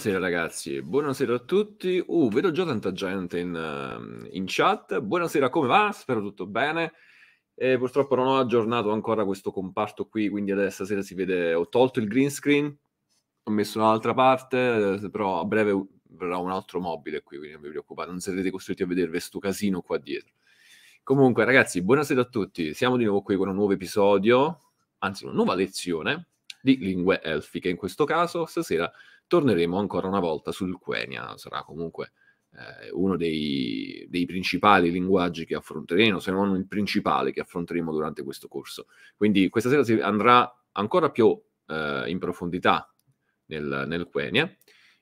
Buonasera ragazzi, buonasera a tutti. Uh, vedo già tanta gente in, eh, in, chat. Buonasera, come va? Spero tutto bene. E purtroppo non ho aggiornato ancora questo comparto qui, quindi adesso stasera si vede, ho tolto il green screen, ho messo un'altra parte, eh, però a breve verrà un altro mobile qui, quindi non vi preoccupate, non sarete costretti a vedere questo casino qua dietro. Comunque ragazzi, buonasera a tutti. Siamo di nuovo qui con un nuovo episodio, anzi una nuova lezione di lingue elfiche. In questo caso stasera torneremo ancora una volta sul Quenya, sarà comunque eh, uno dei, dei, principali linguaggi che affronteremo, se non il principale che affronteremo durante questo corso. Quindi questa sera si andrà ancora più eh, in profondità nel, nel Quenya,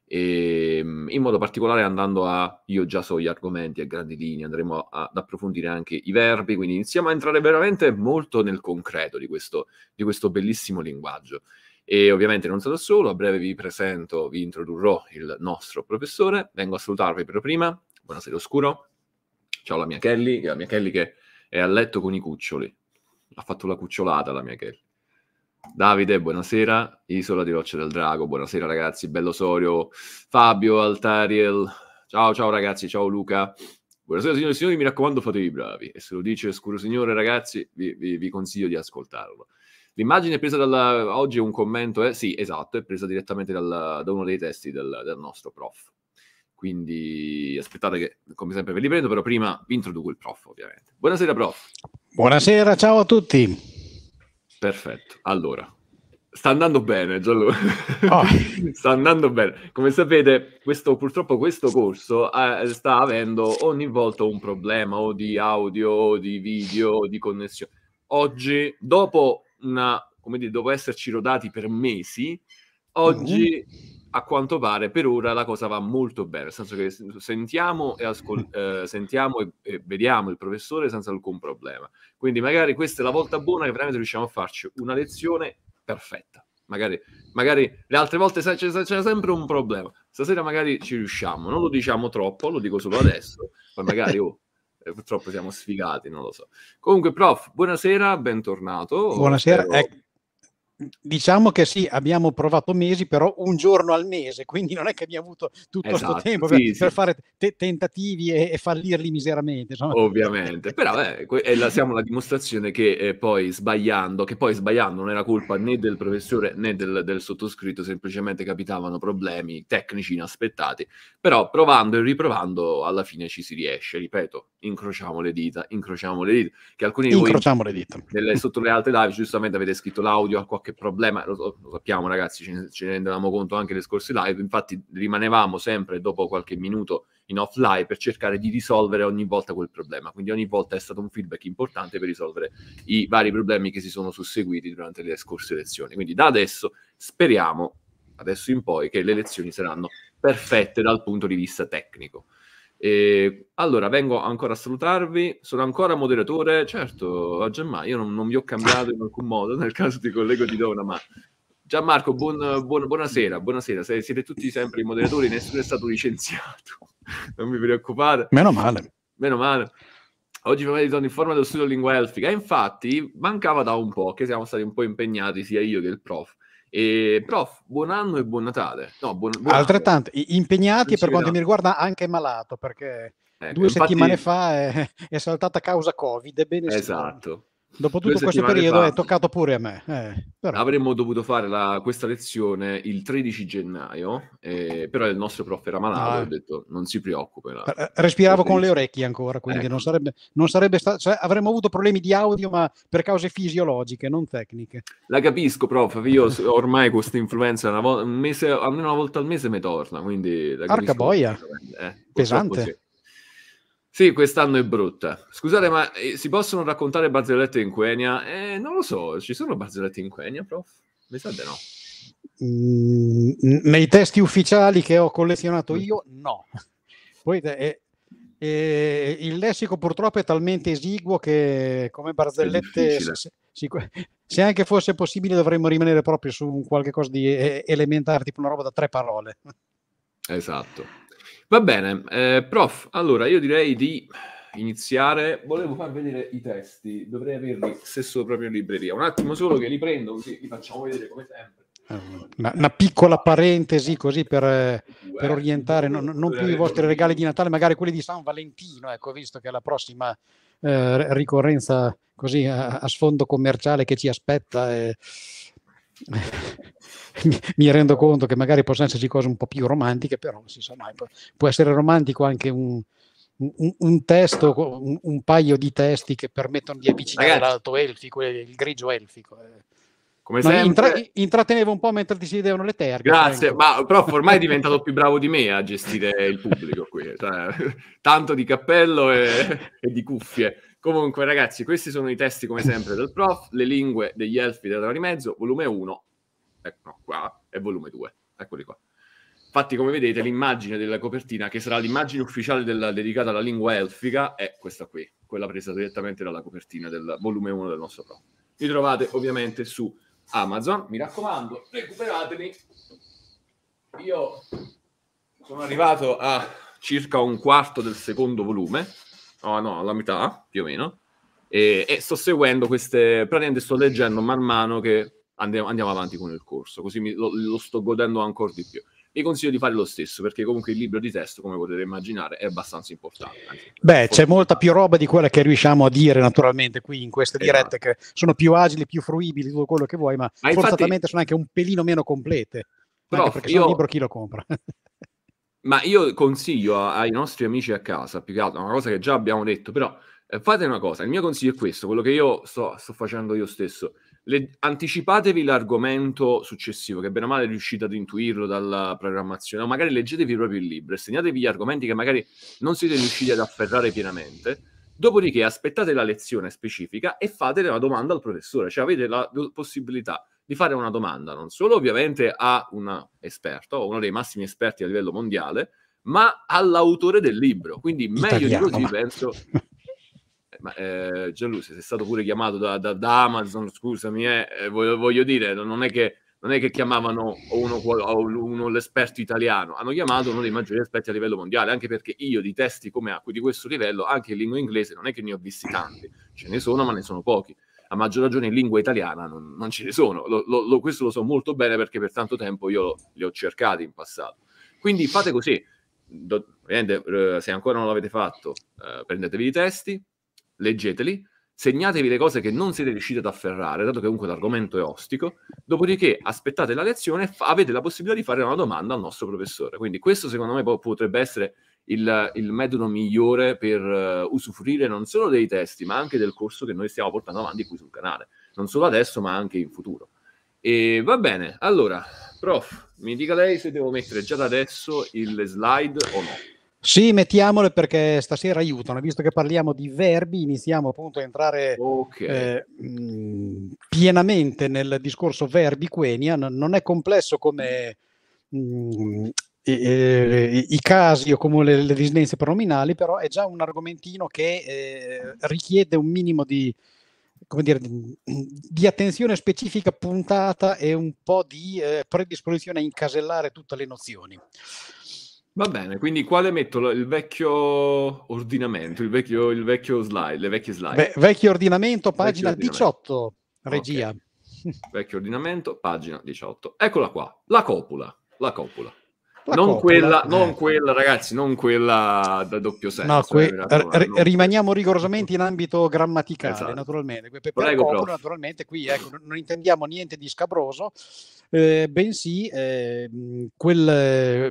e, ehm, in modo particolare andando a, io già so gli argomenti a grandi linee, andremo a, ad approfondire anche i verbi, quindi iniziamo a entrare veramente molto nel concreto di questo, di questo bellissimo linguaggio. E ovviamente non sono da solo, a breve vi presento, vi introdurrò il nostro professore. Vengo a salutarvi per prima. Buonasera Oscuro. Ciao la mia Kelly, la mia Kelly che è a letto con i cuccioli. Ha fatto la cucciolata la mia Kelly. Davide, buonasera. Isola di Roccia del Drago, buonasera ragazzi. Bello Sorio, Fabio, Altariel. Ciao, ciao ragazzi, ciao Luca. Buonasera signore e signori, mi raccomando fatevi bravi. E se lo dice Scuro Signore ragazzi, vi, vi, vi consiglio di ascoltarlo. L'immagine è presa dalla... Oggi un commento, eh? sì, esatto, è presa direttamente dal, da uno dei testi del, del nostro prof. Quindi aspettate che, come sempre, ve li prendo, però prima vi introduco il prof, ovviamente. Buonasera, prof. Buonasera, ciao a tutti. Perfetto. Allora, sta andando bene, Gianluca. Oh. sta andando bene. Come sapete, questo, purtroppo questo corso eh, sta avendo ogni volta un problema o di audio o di video o di connessione. Oggi, dopo una, come dire, dopo esserci rodati per mesi, oggi mm-hmm. a quanto pare per ora la cosa va molto bene, nel senso che sentiamo e, ascol- eh, sentiamo e, e vediamo il professore senza alcun problema. Quindi magari questa è la volta buona che veramente riusciamo a farci una lezione perfetta. Magari, magari, le altre volte c'è, c'è, sempre un problema. Stasera magari ci riusciamo, non lo diciamo troppo, lo dico solo adesso, poi magari oh, eh, purtroppo siamo sfigati, non lo so. Comunque, prof, buonasera, bentornato. Buonasera, spero... ecco diciamo che sì, abbiamo provato mesi, però un giorno al mese, quindi non è che abbiamo avuto tutto questo esatto, tempo per, sì, per fare te- tentativi e, e, fallirli miseramente. Insomma. Ovviamente, però eh, que- la, siamo la dimostrazione che eh, poi sbagliando, che poi sbagliando non era colpa né del professore né del, del sottoscritto, semplicemente capitavano problemi tecnici inaspettati, però provando e riprovando alla fine ci si riesce, ripeto, incrociamo le dita, incrociamo le dita, che alcuni di voi... le dita. Nelle, sotto le altre live giustamente avete scritto l'audio a qualche qualche problema, lo, lo sappiamo ragazzi, ce ne, ce ne, rendevamo conto anche le scorse live, infatti rimanevamo sempre dopo qualche minuto in offline per cercare di risolvere ogni volta quel problema, quindi ogni volta è stato un feedback importante per risolvere i vari problemi che si sono susseguiti durante le scorse lezioni. Quindi da adesso speriamo, adesso in poi, che le lezioni saranno perfette dal punto di vista tecnico. E ehm, allora, vengo ancora a salutarvi, sono ancora moderatore, certo, Gianmarco, io non, non, vi ho cambiato in alcun modo, nel caso di collego di Dona. Ma Gianmarco, buon, buon, buonasera, buonasera, Se, siete tutti sempre i moderatori, nessuno è stato licenziato, non vi preoccupate. Meno male. Meno male. Oggi mi sono in forma dello studio lingua elfica infatti mancava da un po' che siamo stati un po' impegnati sia io che il prof. E, prof, buon anno e buon Natale. No, buon, buon Altrettanto, Natale. impegnati per quanto mi riguarda anche malato, perché ecco, due infatti... settimane fa è, è saltata causa Covid. Ebbene esatto. Sì. Dopo tutto questo periodo fa, è toccato pure a me. Eh, però. Avremmo dovuto fare la, questa lezione il 13 gennaio, eh, però il nostro prof era malato, ah. ho detto non si preoccupa. Eh, eh, respiravo con le orecchie ancora, quindi ecco. non sarebbe, non sarebbe stato, cioè, avremmo avuto problemi di audio, ma per cause fisiologiche, non tecniche. La capisco, prof, io ormai questa influenza una vo- un mese, almeno una volta al mese mi torna, quindi... La Arca boia, eh, pesante. Sì, quest'anno è brutta. Scusate, ma eh, si possono raccontare barzellette in Quenya? Eh, non lo so, ci sono barzellette in Quenya, prof? Mi sa di no. Mm, nei testi ufficiali che ho collezionato io, no. Poi, eh, eh, il lessico purtroppo è talmente esiguo che come barzellette, se, se, anche fosse possibile, dovremmo rimanere proprio su qualcosa di eh, elementare, tipo una roba da tre parole. Esatto. Va bene, eh, prof, allora io direi di iniziare. Volevo far vedere i testi, dovrei averli stesso proprio in libreria. Un attimo solo che li prendo così li facciamo vedere come sempre. Eh, una, una piccola parentesi così per, eh, per eh. orientare non, non, più i vostri regali di Natale, magari quelli di San Valentino, ecco, visto che è la prossima eh, ricorrenza così a, a, sfondo commerciale che ci aspetta. Eh mi rendo conto che magari possono esserci cose un po' più romantiche, però non si sa mai, può essere romantico anche un, un, un testo, un, un, paio di testi che permettono di avvicinare Ragazzi. l'alto elfico, il grigio elfico. Eh. Come ma sempre... Intra- intrattenevo un po' mentre ti si vedevano le terghe. Grazie, ma prof ormai è diventato più bravo di me a gestire il pubblico qui, cioè, tanto di cappello e, e di cuffie. Comunque, ragazzi, questi sono i testi come sempre del prof, le lingue degli elfi della di mezzo, volume 1, ecco eh, qua, e volume 2, eccoli qua. Infatti, come vedete, l'immagine della copertina, che sarà l'immagine ufficiale della, dedicata alla lingua elfica, è questa qui, quella presa direttamente dalla copertina del volume 1 del nostro prof. Li trovate ovviamente su Amazon. Mi raccomando, recuperatemi. Io sono arrivato a circa un quarto del secondo volume oh, no, alla metà più o meno, e, e, sto seguendo queste, praticamente sto leggendo man mano che andiamo, andiamo avanti con il corso, così mi, lo, lo, sto godendo ancora di più. Vi consiglio di fare lo stesso, perché comunque il libro di testo, come potete immaginare, è abbastanza importante. Beh, c'è molta più roba di quella che riusciamo a dire naturalmente qui in queste esatto. dirette, che sono più agili, più fruibili, tutto quello che vuoi, ma, ma fortunatamente sono anche un pelino meno complete. Però perché io... sono libro chi lo compra. Ma io consiglio ai nostri amici a casa, più che altro, una cosa che già abbiamo detto, però eh, fate una cosa, il mio consiglio è questo, quello che io sto, sto facendo io stesso. Le, anticipatevi l'argomento successivo, che bene o male riuscite ad intuirlo dalla programmazione, o magari leggetevi proprio il libro e segnatevi gli argomenti che magari non siete riusciti ad afferrare pienamente. Dopodiché aspettate la lezione specifica e fate la domanda al professore, cioè avete la possibilità di fare una domanda, non solo ovviamente a un esperto, uno dei massimi esperti a livello mondiale, ma all'autore del libro. Quindi Italiano, meglio di così ma... penso... Eh, ma, eh, Gianluca, sei stato pure chiamato da, da, da Amazon, scusami, eh, eh voglio, voglio, dire, non è che, non è che chiamavano uno, uno, l'esperto italiano, hanno chiamato uno dei maggiori esperti a livello mondiale, anche perché io di testi come acqui di questo livello, anche in lingua inglese, non è che ne ho visti tanti, ce ne sono, ma ne sono pochi a maggior ragione in lingua italiana non, non ce ne sono. Lo, lo, questo lo so molto bene perché per tanto tempo io li ho cercati in passato. Quindi fate così, Do, eh, se ancora non l'avete fatto, eh, prendetevi i testi, leggeteli, segnatevi le cose che non siete riusciti ad afferrare, dato che comunque l'argomento è ostico, dopodiché aspettate la lezione e f- avete la possibilità di fare una domanda al nostro professore. Quindi questo secondo me potrebbe essere il, il metodo migliore per uh, usufruire non solo dei testi, ma anche del corso che noi stiamo portando avanti qui sul canale, non solo adesso, ma anche in futuro. E va bene, allora, prof, mi dica lei se devo mettere già da adesso le slide o no. Sì, mettiamole perché stasera aiutano, visto che parliamo di verbi, iniziamo appunto a entrare okay. eh, mh, pienamente nel discorso verbi quenia, non è complesso come mh, eh, i casi o come le, le disnenze pronominali, però è già un argomentino che eh, richiede un minimo di, dire, di, attenzione specifica puntata e un po' di eh, predisposizione a incasellare tutte le nozioni. Va bene, quindi quale metto il vecchio ordinamento, il vecchio, il vecchio slide, le vecchie slide. Beh, vecchio ordinamento, pagina vecchio 18, ordinamento. regia. Okay. Vecchio ordinamento, pagina 18. Eccola qua, la copula, la copula non coppola, quella, eh. non quella, ragazzi, non quella da doppio senso. No, eh, que- eh, r- non... rimaniamo rigorosamente in ambito grammaticale, esatto. naturalmente. Per, per Prego, coppola, naturalmente, qui ecco, non intendiamo niente di scabroso, eh, bensì eh, quel,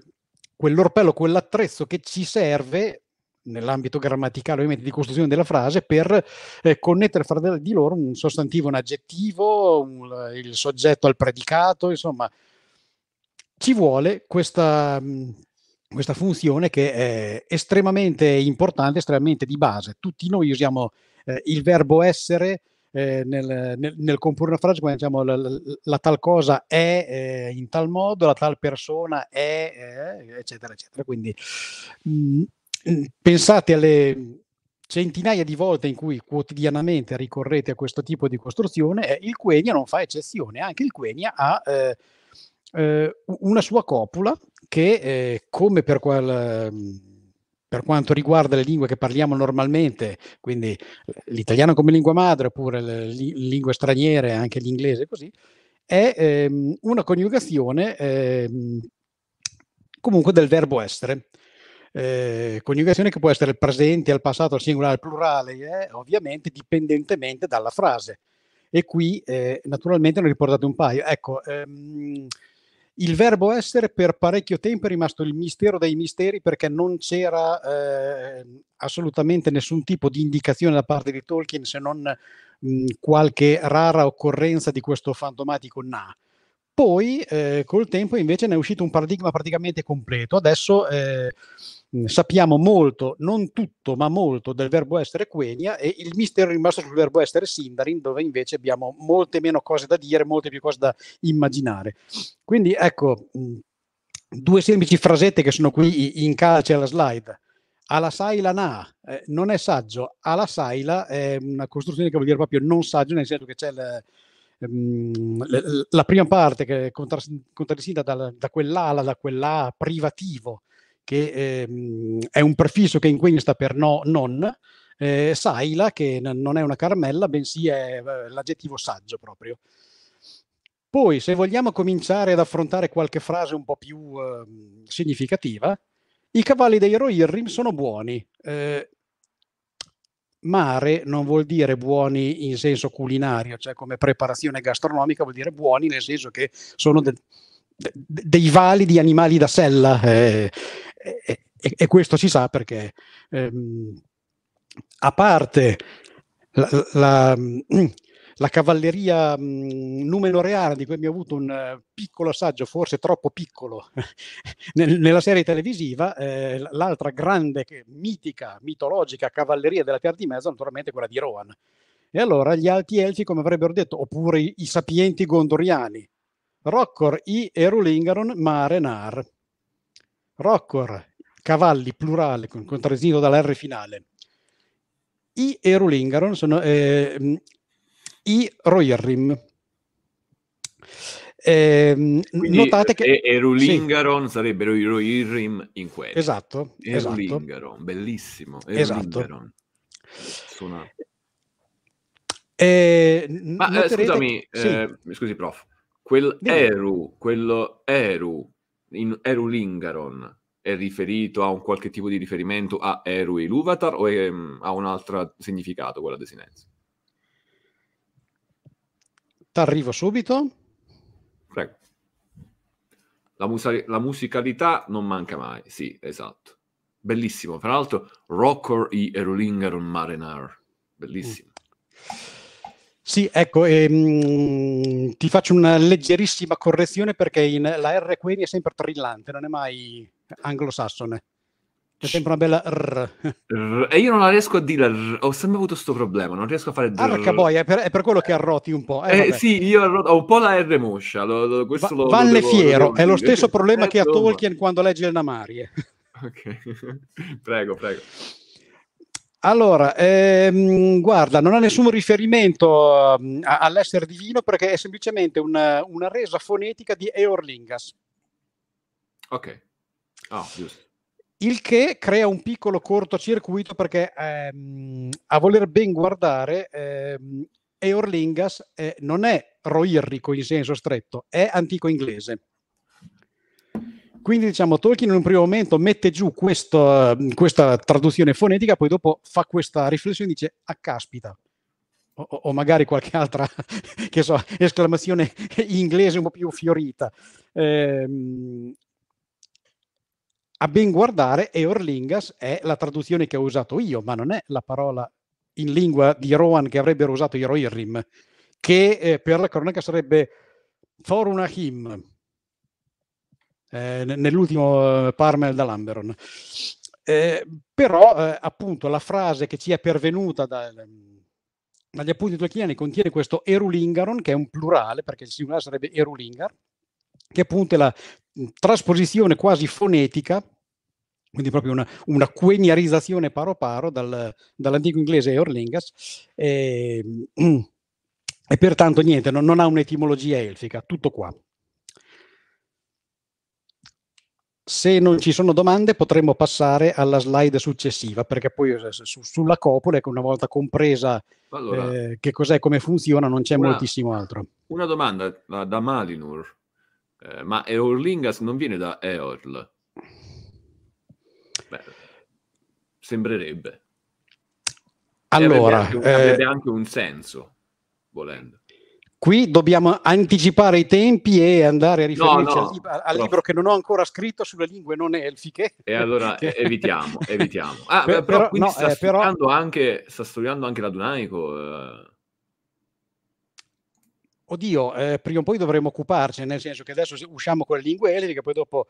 quell'orpello, quell'attrezzo che ci serve nell'ambito grammaticale ovviamente di costruzione della frase per eh, connettere fra di loro un sostantivo, un aggettivo, un, il soggetto al predicato, insomma ci vuole questa, mm, questa funzione che è estremamente importante, estremamente di base. Tutti noi usiamo eh, il verbo essere eh, nel, nel, nel, comporre una frase, come diciamo la, la, la tal cosa è eh, in tal modo, la tal persona è, eh, eccetera, eccetera. Quindi mh, mm, mm, pensate alle centinaia di volte in cui quotidianamente ricorrete a questo tipo di costruzione, eh, il Quenya non fa eccezione, anche il Quenya ha eh, eh, una sua copula che, eh, come per, quel, mm, per, quanto riguarda le lingue che parliamo normalmente, quindi l'italiano come lingua madre, oppure le lingue straniere, anche l'inglese, così, è ehm, una coniugazione ehm, comunque del verbo essere. Eh, coniugazione che può essere il presente, al passato, al singolare, al plurale, eh, ovviamente dipendentemente dalla frase. E qui eh, naturalmente ne ho riportato un paio. Ecco, ehm, il verbo essere per parecchio tempo è rimasto il mistero dei misteri perché non c'era eh, assolutamente nessun tipo di indicazione da parte di Tolkien se non mh, mm, qualche rara occorrenza di questo fantomatico na. Poi eh, col tempo invece ne è uscito un paradigma praticamente completo. Adesso eh, Mm, sappiamo molto, non tutto, ma molto del verbo essere quenia e il mistero è rimasto sul verbo essere sindarin, dove invece abbiamo molte meno cose da dire, molte più cose da immaginare. Quindi ecco, mh, mm, due semplici frasette che sono qui in calce alla slide. Alla saila na, eh, non è saggio. Alla saila è una costruzione che vuol dire proprio non saggio, nel senso che c'è il ehm, la prima parte che è contraddistinta da, da quell'ala, da quell'A privativo che eh, è un prefisso che in questa per no, non, eh, Saila che n- non è una caramella, bensì è eh, l'aggettivo saggio proprio. Poi, se vogliamo cominciare ad affrontare qualche frase un po' più ehm, significativa, i cavalli dei Rohirrim sono buoni. Eh, mare non vuol dire buoni in senso culinario, cioè come preparazione gastronomica, vuol dire buoni nel senso che sono de- de- dei validi animali da sella. Eh. E, e, questo si sa perché, ehm, a parte la, la, mm, la cavalleria mh, mm, numenoreana di cui abbiamo avuto un eh, piccolo assaggio, forse troppo piccolo, nella serie televisiva, eh, l'altra grande, mitica, mitologica cavalleria della Terra di Mezzo, naturalmente quella di Rohan. E allora gli alti elfi, come avrebbero detto, oppure i, i sapienti gondoriani, Roccor i Erulingaron Mare Nar. Roccor, cavalli plurale con contraddistinto dalla R finale. I e sono eh, i Roirrim. Eh, notate che e, e sì. sarebbero i Roirrim in questo. Esatto, e esatto. bellissimo. E esatto. Suona... Eh, Ma eh, noterete... scusami, sì. Eh, scusi prof, quel Dimmi. Eru, quello Eru in Eru Lingaron è riferito a un qualche tipo di riferimento a Eru Iluvatar o è, mm, ha un altro significato quella desinenza? T'arrivo subito. Prego. La, musa- la, musicalità non manca mai, sì, esatto. Bellissimo, fra l'altro Rocker e Erulinger Marinar, bellissimo. Mm. Sì, ecco, ehm, ti faccio una leggerissima correzione perché in, la R query è sempre trillante, non è mai anglosassone. C'è sempre una bella R. R. E io non la riesco a dire R. Ho sempre avuto questo problema, non riesco a fare ah, R. Arca boy, è per, è per quello che arroti un po'. Eh, eh, sì, io arroto, ho un po' la R moscia. Lo, lo, Va, lo, Valle devo, Fiero, è lo stesso problema eh, che ha Tolkien quando legge il Namarie. Ok, prego, prego. Allora, ehm, guarda, non ha nessun riferimento um, all'essere divino perché è semplicemente una, una resa fonetica di Eorlingas. Ok. Oh, giusto. Il che crea un piccolo cortocircuito perché ehm, a voler ben guardare ehm, Eorlingas eh, non è roirrico in senso stretto, è antico inglese. Quindi diciamo Tolkien in un primo momento mette giù questo, questa traduzione fonetica, poi dopo fa questa riflessione e dice a ah, caspita. O, o, magari qualche altra che so, esclamazione inglese un po' più fiorita. Eh, a ben guardare, Eorlingas è la traduzione che ho usato io, ma non è la parola in lingua di Rohan che avrebbero usato i Rohirrim, che eh, per la cronaca sarebbe Forunahim, eh, nell'ultimo eh, Parmel da Lamberon. Eh, però eh, appunto la frase che ci è pervenuta dal, ehm, dagli appunti tolkieniani contiene questo erulingaron, che è un plurale, perché il singolare sarebbe erulingar, che appunto è la trasposizione quasi fonetica, quindi proprio una, una queniarizzazione paro paro dal, dall'antico inglese eorlingas, e, ehm, e pertanto niente, non, non ha un'etimologia elfica, tutto qua. se non ci sono domande potremmo passare alla slide successiva, perché poi eh, su, sulla copola, ecco, una volta compresa allora, eh, che cos'è, come funziona, non c'è una, moltissimo altro. Una domanda da, da Malinur, eh, ma Eorlingas non viene da Eorl? Beh, sembrerebbe. Allora, avrebbe anche, eh, avrebbe anche un senso, volendo. Qui dobbiamo anticipare i tempi e andare a riferirci no, no, al, lib- al libro che non ho ancora scritto sulle lingue non elfiche. E allora evitiamo, evitiamo. Ah, per, però, però sta, eh, studiando anche, sta studiando anche la Eh. Oddio, eh, prima o poi dovremo occuparci, nel senso che adesso usciamo con le lingue eliche, poi dopo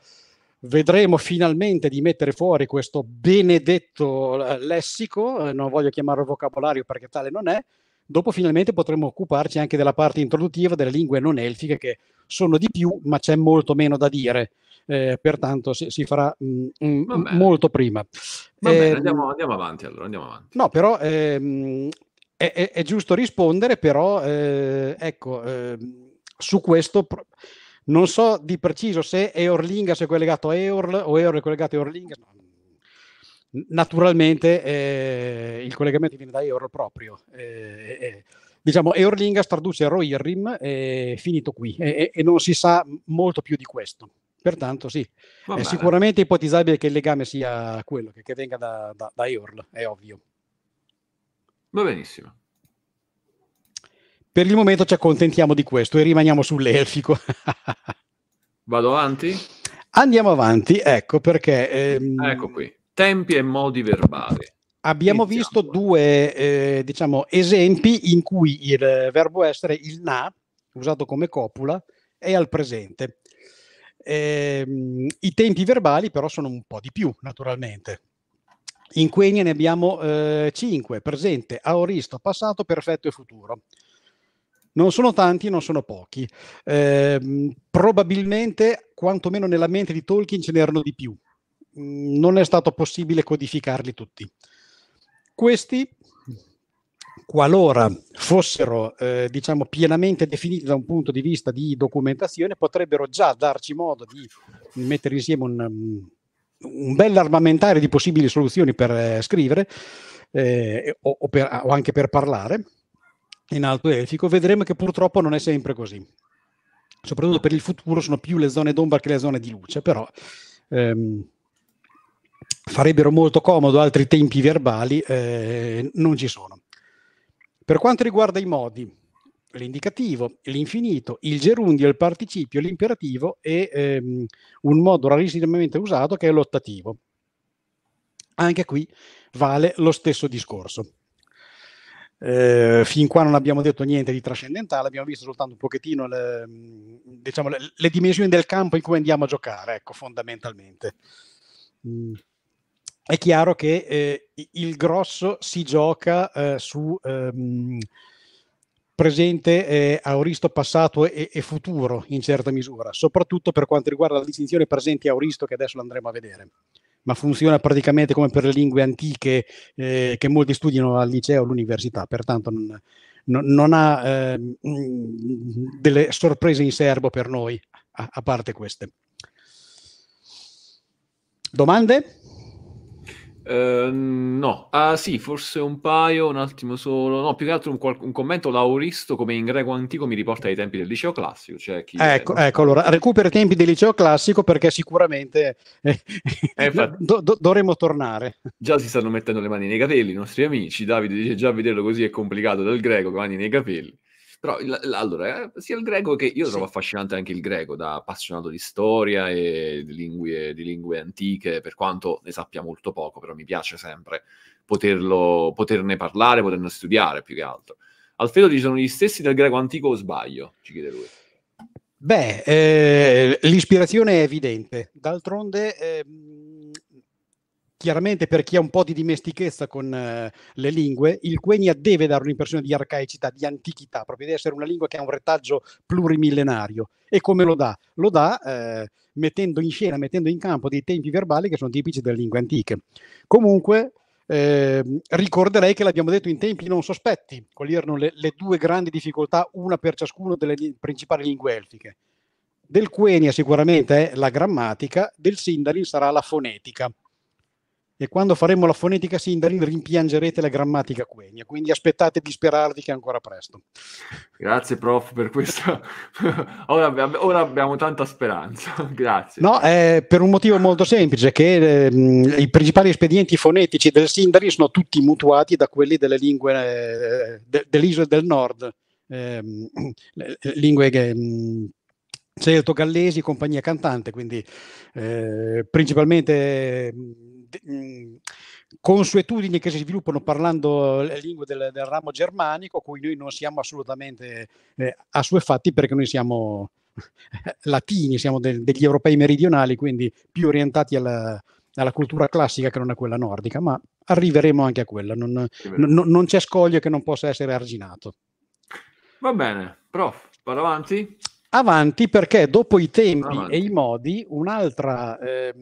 vedremo finalmente di mettere fuori questo benedetto eh, lessico, eh, non voglio chiamarlo vocabolario perché tale non è, Dopo finalmente potremo occuparci anche della parte introduttiva delle lingue non elfiche che sono di più, ma c'è molto meno da dire. Eh, pertanto si, si farà mh, mm, mh, mm, molto prima. Va eh, bene, ehm, andiamo, andiamo, avanti allora, andiamo avanti. No, però ehm, è, è, è, giusto rispondere, però eh, ecco, ehm, su questo... Pro- non so di preciso se Eorlingas è collegato a Eorl o Eorl è collegato a Eorlingas, naturalmente eh, il collegamento viene da euro proprio. Eh, eh, eh. diciamo, Eurlingas traduce Roirrim e eh, finito qui, e, non si sa molto più di questo. Pertanto sì, Ma è sicuramente ipotizzabile che il legame sia quello, che, che venga da, da, da Eorl, è ovvio. Va benissimo. Per il momento ci accontentiamo di questo e rimaniamo sull'elfico. Vado avanti? Andiamo avanti, ecco perché... Ehm, ecco qui tempi e modi verbali. Abbiamo Iniziamo. visto eh. due eh, diciamo, esempi in cui il verbo essere, il na, usato come copula, è al presente. Eh, I tempi verbali però sono un po' di più, naturalmente. In Quenya ne abbiamo eh, 5, presente, aoristo, passato, perfetto e futuro. Non sono tanti, non sono pochi. Eh, probabilmente, quantomeno nella mente di Tolkien, ce n'erano di più. Mm, non è stato possibile codificarli tutti. Questi, qualora fossero eh, diciamo, pienamente definiti da un punto di vista di documentazione, potrebbero già darci modo di mettere insieme un, mm, un bel armamentario di possibili soluzioni per eh, scrivere eh, o, o, per, o anche per parlare in alto elfico. Vedremo che purtroppo non è sempre così. Soprattutto per il futuro sono più le zone d'ombra che le zone di luce, però ehm, farebbero molto comodo altri tempi verbali, eh, non ci sono. Per quanto riguarda i modi, l'indicativo, l'infinito, il gerundio, il participio, l'imperativo e ehm, un modo rarissimamente usato che è l'ottativo. Anche qui vale lo stesso discorso. Eh, fin qua non abbiamo detto niente di trascendentale, abbiamo visto soltanto un pochettino le, mm, diciamo, le, le dimensioni del campo in cui andiamo a giocare, ecco, fondamentalmente. Mm è chiaro che eh, il grosso si gioca eh, su ehm, presente, eh, auristo passato e, e, futuro in certa misura, soprattutto per quanto riguarda la distinzione presente auristo che adesso andremo a vedere. Ma funziona praticamente come per le lingue antiche eh, che molti studiano al liceo o all'università, pertanto non, non, non ha ehm, delle sorprese in serbo per noi, a, a parte queste. Domande? Ehm, no, ah sì, forse un paio, un attimo solo. No, più che altro un, qual- un commento lauristo come in greco antico mi riporta ai tempi del liceo classico. Cioè ecco, è... ecco, allora recupero i tempi del liceo classico perché sicuramente eh, eh, do- do- dovremo tornare. Già si stanno mettendo le mani nei capelli i nostri amici. Davide dice già vederlo così è complicato dal greco, con le mani nei capelli. Però il, l- allora, eh, sia il greco che io sì. trovo affascinante anche il greco da appassionato di storia e di lingue, di lingue, antiche, per quanto ne sappia molto poco, però mi piace sempre poterlo, poterne parlare, poterne studiare più che altro. Alfredo ci sono gli stessi del greco antico o sbaglio? Ci chiede lui. Beh, eh, l'ispirazione è evidente. D'altronde... Eh, chiaramente per chi ha un po' di dimestichezza con eh, le lingue, il Quenya deve dare un'impressione di arcaicità, di antichità, proprio di essere una lingua che ha un retaggio plurimillenario. E come lo dà? Lo dà eh, mettendo in scena, mettendo in campo dei tempi verbali che sono tipici delle lingue antiche. Comunque, eh, ricorderei che l'abbiamo detto in tempi non sospetti, quali erano le, le due grandi difficoltà, una per ciascuna delle principali lingue elfiche. Del Quenya sicuramente è la grammatica, del Sindarin sarà la fonetica e quando faremo la fonetica Sindarin rimpiangerete la grammatica Quenya, quindi aspettate di sperarvi che è ancora presto. Grazie prof per questa, ora, ora, abbiamo tanta speranza, grazie. No, eh, per un motivo molto semplice, che eh, i principali espedienti fonetici del Sindarin sono tutti mutuati da quelli delle lingue eh, de, dell'isola del nord, ehm, lingue che ehm, celto, gallesi, compagnia cantante, quindi eh, principalmente ehm, Mm, consuetudini che si sviluppano parlando eh, le lingue del, del ramo germanico, cui noi non siamo assolutamente eh, assuefatti perché noi siamo latini, siamo del, degli europei meridionali, quindi più orientati alla, alla, cultura classica che non a quella nordica, ma arriveremo anche a quella, non, non, non c'è scoglio che non possa essere arginato. Va bene, prof, vado avanti. Avanti perché dopo i tempi avanti. e i modi, un'altra... Eh,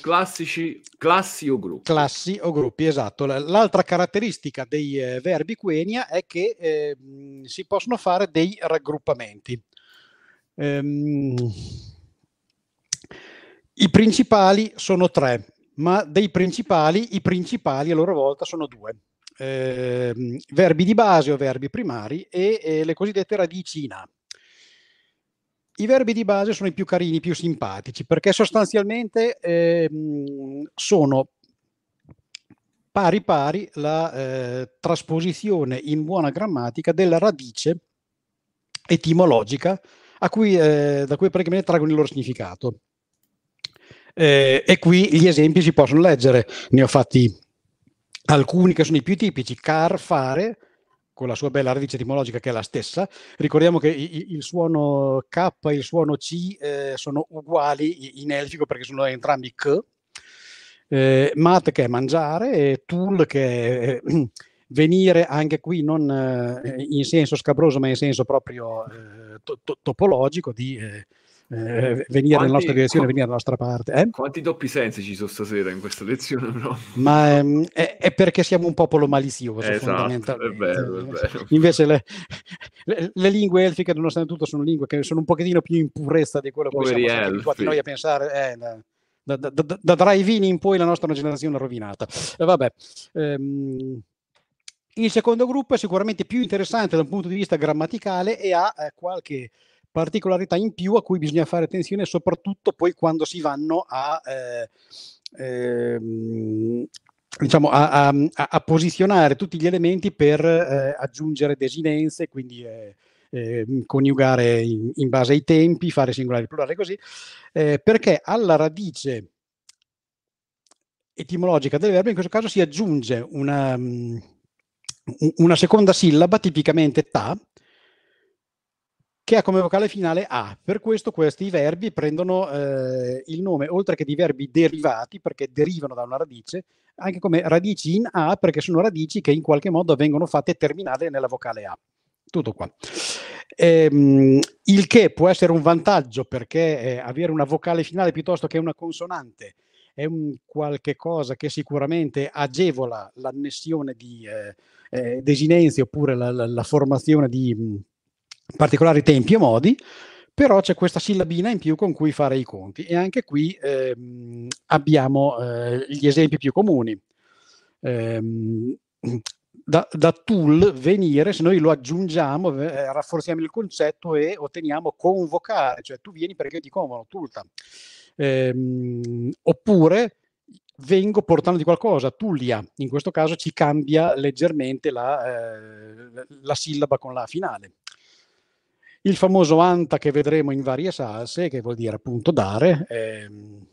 Classici, classi o gruppi. Classi o gruppi, esatto. L'altra caratteristica dei eh, verbi quenia è che eh, si possono fare dei raggruppamenti. Ehm, I principali sono tre, ma dei principali, i principali a loro volta sono due. Ehm, verbi di base o verbi primari e, e le cosiddette radici in A. I verbi di base sono i più carini, i più simpatici, perché sostanzialmente eh, sono pari pari la eh, trasposizione in buona grammatica della radice etimologica cui, eh, da cui praticamente traggono il loro significato. Eh, e qui gli esempi si possono leggere, ne ho fatti alcuni che sono i più tipici, car fare, con la sua bella radice etimologica che è la stessa. Ricordiamo che il suono K e il suono C eh, sono uguali in elfico perché sono entrambi K. Eh, mat che è mangiare, e tool che è eh, venire anche qui non eh, in senso scabroso ma in senso proprio eh, to- to- topologico di eh, venire quanti, nella nostra direzione, venire dalla nostra parte. Eh? Quanti doppi sensi ci sono stasera in questa lezione? No? Ma ehm, è, è, perché siamo un popolo malizioso, esatto, fondamentalmente. È bello, è bello. Invece le, le, le, lingue elfiche, nonostante tutto, sono lingue che sono un pochettino più in purezza di quello che Poveri siamo abituati noi a pensare. Eh, no da, da, da, da drive-in in poi la nostra generazione è rovinata. Eh, vabbè. Ehm, il secondo gruppo è sicuramente più interessante da un punto di vista grammaticale e ha eh, qualche particolarità in più a cui bisogna fare attenzione soprattutto poi quando si vanno a, eh, eh, diciamo a, a, a posizionare tutti gli elementi per eh, aggiungere desinenze, quindi eh, ehm, coniugare in, in, base ai tempi, fare singolare e plurale così, eh, perché alla radice etimologica del verbo in questo caso si aggiunge una, mm, una seconda sillaba, tipicamente ta, che ha come vocale finale A. Per questo questi verbi prendono eh, il nome, oltre che di verbi derivati, perché derivano da una radice, anche come radici in A, perché sono radici che in qualche modo vengono fatte terminare nella vocale A. Tutto qua. Ehm, il che può essere un vantaggio perché eh, avere una vocale finale piuttosto che una consonante è un qualche cosa che sicuramente agevola l'annessione di eh, eh desinenze oppure la, la, la formazione di particolari tempi e modi, però c'è questa sillabina in più con cui fare i conti e anche qui eh, abbiamo eh, gli esempi più comuni. Eh, da, da, tool venire, se noi lo aggiungiamo, eh, rafforziamo il concetto e otteniamo convocare, cioè tu vieni perché ti convono, tulta. Ehm, oppure vengo portando di qualcosa, tulia, in questo caso ci cambia leggermente la, eh, la sillaba con la finale il famoso anta che vedremo in varie salse, che vuol dire appunto dare, ehm,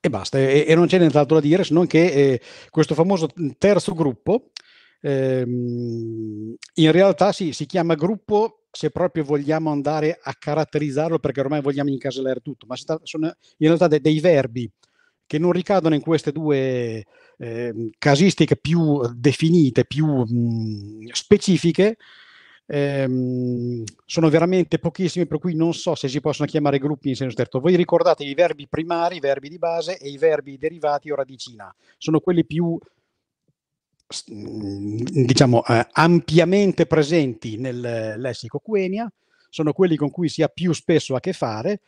e basta, e, e non c'è nient'altro da dire se non che eh, questo famoso terzo gruppo, ehm, in realtà sì, si chiama gruppo se proprio vogliamo andare a caratterizzarlo, perché ormai vogliamo incasellare tutto, ma sono in realtà dei, dei verbi che non ricadono in queste due eh, casistiche più eh, definite, più mh, mm, specifiche, ehm, sono veramente pochissime, per cui non so se si possono chiamare gruppi in senso stretto. Voi ricordate i verbi primari, i verbi di base e i verbi derivati o radicina. Sono quelli più mm, diciamo eh, ampiamente presenti nel lessico Quenia sono quelli con cui si ha più spesso a che fare,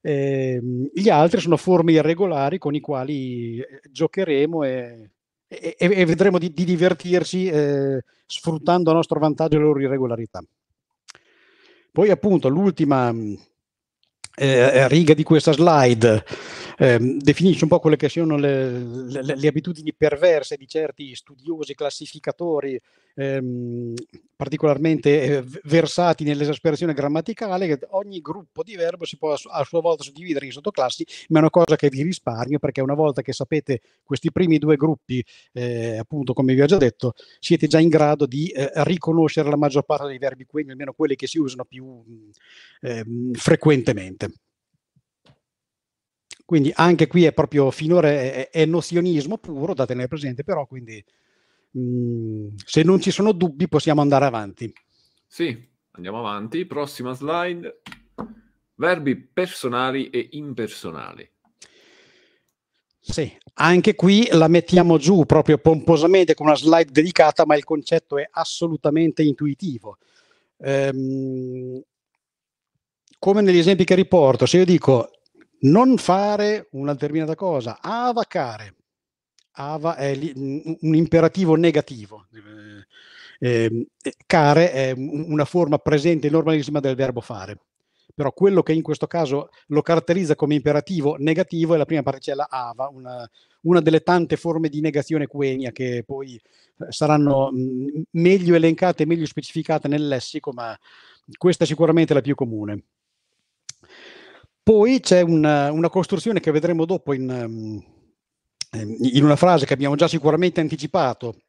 eh, gli altri sono forme irregolari con i quali eh, giocheremo e, e, e vedremo di, di divertirci eh, sfruttando a nostro vantaggio le loro irregolarità. Poi appunto l'ultima eh, riga di questa slide Ehm, definisce un po' quelle che sono le, le, le, abitudini perverse di certi studiosi, classificatori, ehm, particolarmente eh, versati nell'esasperazione grammaticale, che ogni gruppo di verbo si può a, a sua volta suddividere in sottoclassi, ma è una cosa che vi risparmio perché una volta che sapete questi primi due gruppi, eh, appunto come vi ho già detto, siete già in grado di eh, riconoscere la maggior parte dei verbi, quindi almeno quelli che si usano più mm, ehm, frequentemente. Quindi anche qui è proprio finora è, è nozionismo puro da tenere presente, però quindi mh, mm, se non ci sono dubbi possiamo andare avanti. Sì, andiamo avanti. Prossima slide. Verbi personali e impersonali. Sì, anche qui la mettiamo giù proprio pomposamente con una slide dedicata, ma il concetto è assolutamente intuitivo. Ehm, come negli esempi che riporto, se io dico non fare una determinata cosa, avacare. Ava è un imperativo negativo. Eh, ehm, care è una forma presente normalissima del verbo fare. Però quello che in questo caso lo caratterizza come imperativo negativo è la prima particella ava, una, una delle tante forme di negazione quenia che poi eh, saranno mm, meglio elencate, e meglio specificate nel lessico, ma questa è sicuramente la più comune. Poi c'è una, una costruzione che vedremo dopo in, ehm, in, una frase che abbiamo già sicuramente anticipato,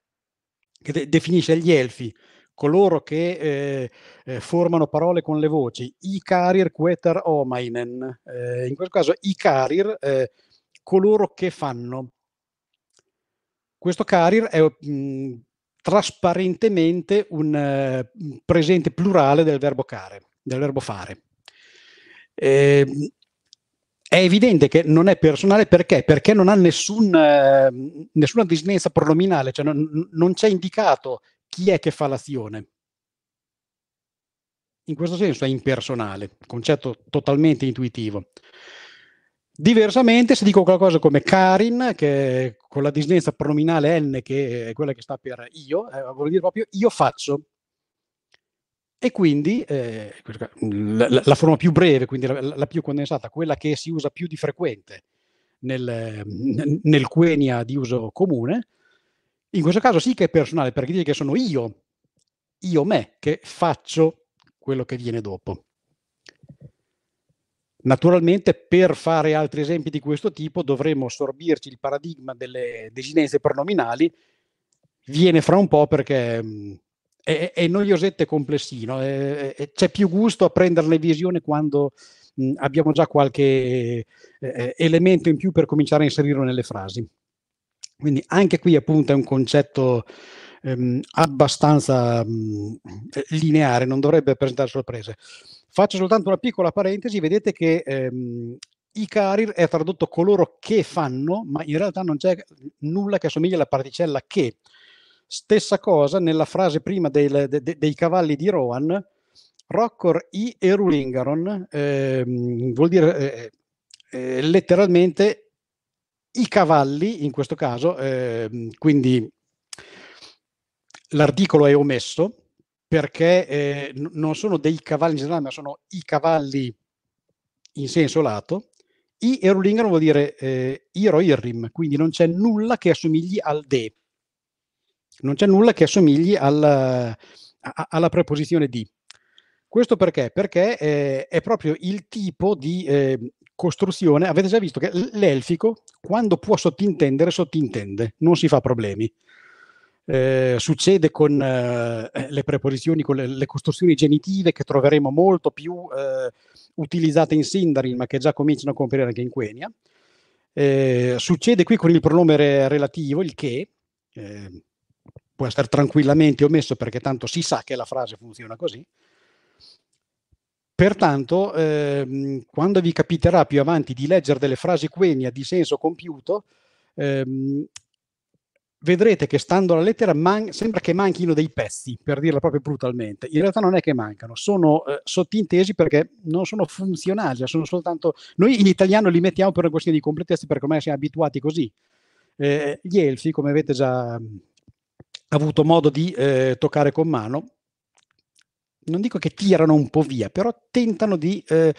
che de- definisce gli elfi, coloro che eh, eh formano parole con le voci, i carir queter omainen, eh, in questo caso i carir, eh, coloro che fanno. Questo carir è mh, mm, trasparentemente un uh, presente plurale del verbo care, del verbo fare eh, è evidente che non è personale perché? Perché non ha nessun, eh, nessuna disnenza pronominale, cioè non, non c'è indicato chi è che fa l'azione. In questo senso è impersonale, concetto totalmente intuitivo. Diversamente, se dico qualcosa come Karin, che con la disnenza pronominale N, che è quella che sta per io, eh, vuol dire proprio io faccio, e quindi eh, la, la, forma più breve, quindi la, la, più condensata, quella che si usa più di frequente nel, nel quenia di uso comune, in questo caso sì che è personale, perché dice che sono io, io me, che faccio quello che viene dopo. Naturalmente, per fare altri esempi di questo tipo, dovremo assorbirci il paradigma delle desinenze pronominali. Viene fra un po' perché mm, è, è noiosetto e complessino, è, è, c'è più gusto a prenderne visione quando mh, abbiamo già qualche eh, eh, elemento in più per cominciare a inserirlo nelle frasi. Quindi anche qui appunto è un concetto ehm, abbastanza mh, eh, lineare, non dovrebbe presentare sorprese. Faccio soltanto una piccola parentesi, vedete che ehm, Icarir è tradotto coloro che fanno, ma in realtà non c'è nulla che assomiglia alla particella che, Stessa cosa nella frase prima del, de, de, dei cavalli di Rohan, Roccor I e Rulingaron eh, vuol dire eh, eh, letteralmente i cavalli, in questo caso, ehm, quindi l'articolo è omesso perché eh, n- non sono dei cavalli in generale, ma sono i cavalli in senso lato, I Erulingaron vuol dire eh, Iro Irrim, quindi non c'è nulla che assomigli al De. Non c'è nulla che assomigli alla, alla preposizione di. Questo perché? Perché eh, è proprio il tipo di eh, costruzione, avete già visto che l'elfico quando può sottintendere sottintende, non si fa problemi. Eh, succede con eh, le preposizioni, con le, le, costruzioni genitive che troveremo molto più eh, utilizzate in Sindarin, ma che già cominciano a comparire anche in Quenya. Eh, succede qui con il pronome relativo, il che, eh, può essere tranquillamente omesso perché tanto si sa che la frase funziona così. Pertanto, ehm, quando vi capiterà più avanti di leggere delle frasi quenia di senso compiuto, ehm, vedrete che stando alla lettera man- sembra che manchino dei pezzi, per dirla proprio brutalmente. In realtà non è che mancano, sono eh, sottintesi perché non sono funzionali, cioè sono soltanto... Noi in italiano li mettiamo per una questione di completezza perché ormai siamo abituati così. Eh, gli elfi, come avete già avuto modo di eh, toccare con mano, non dico che tirano un po' via, però tentano di, eh,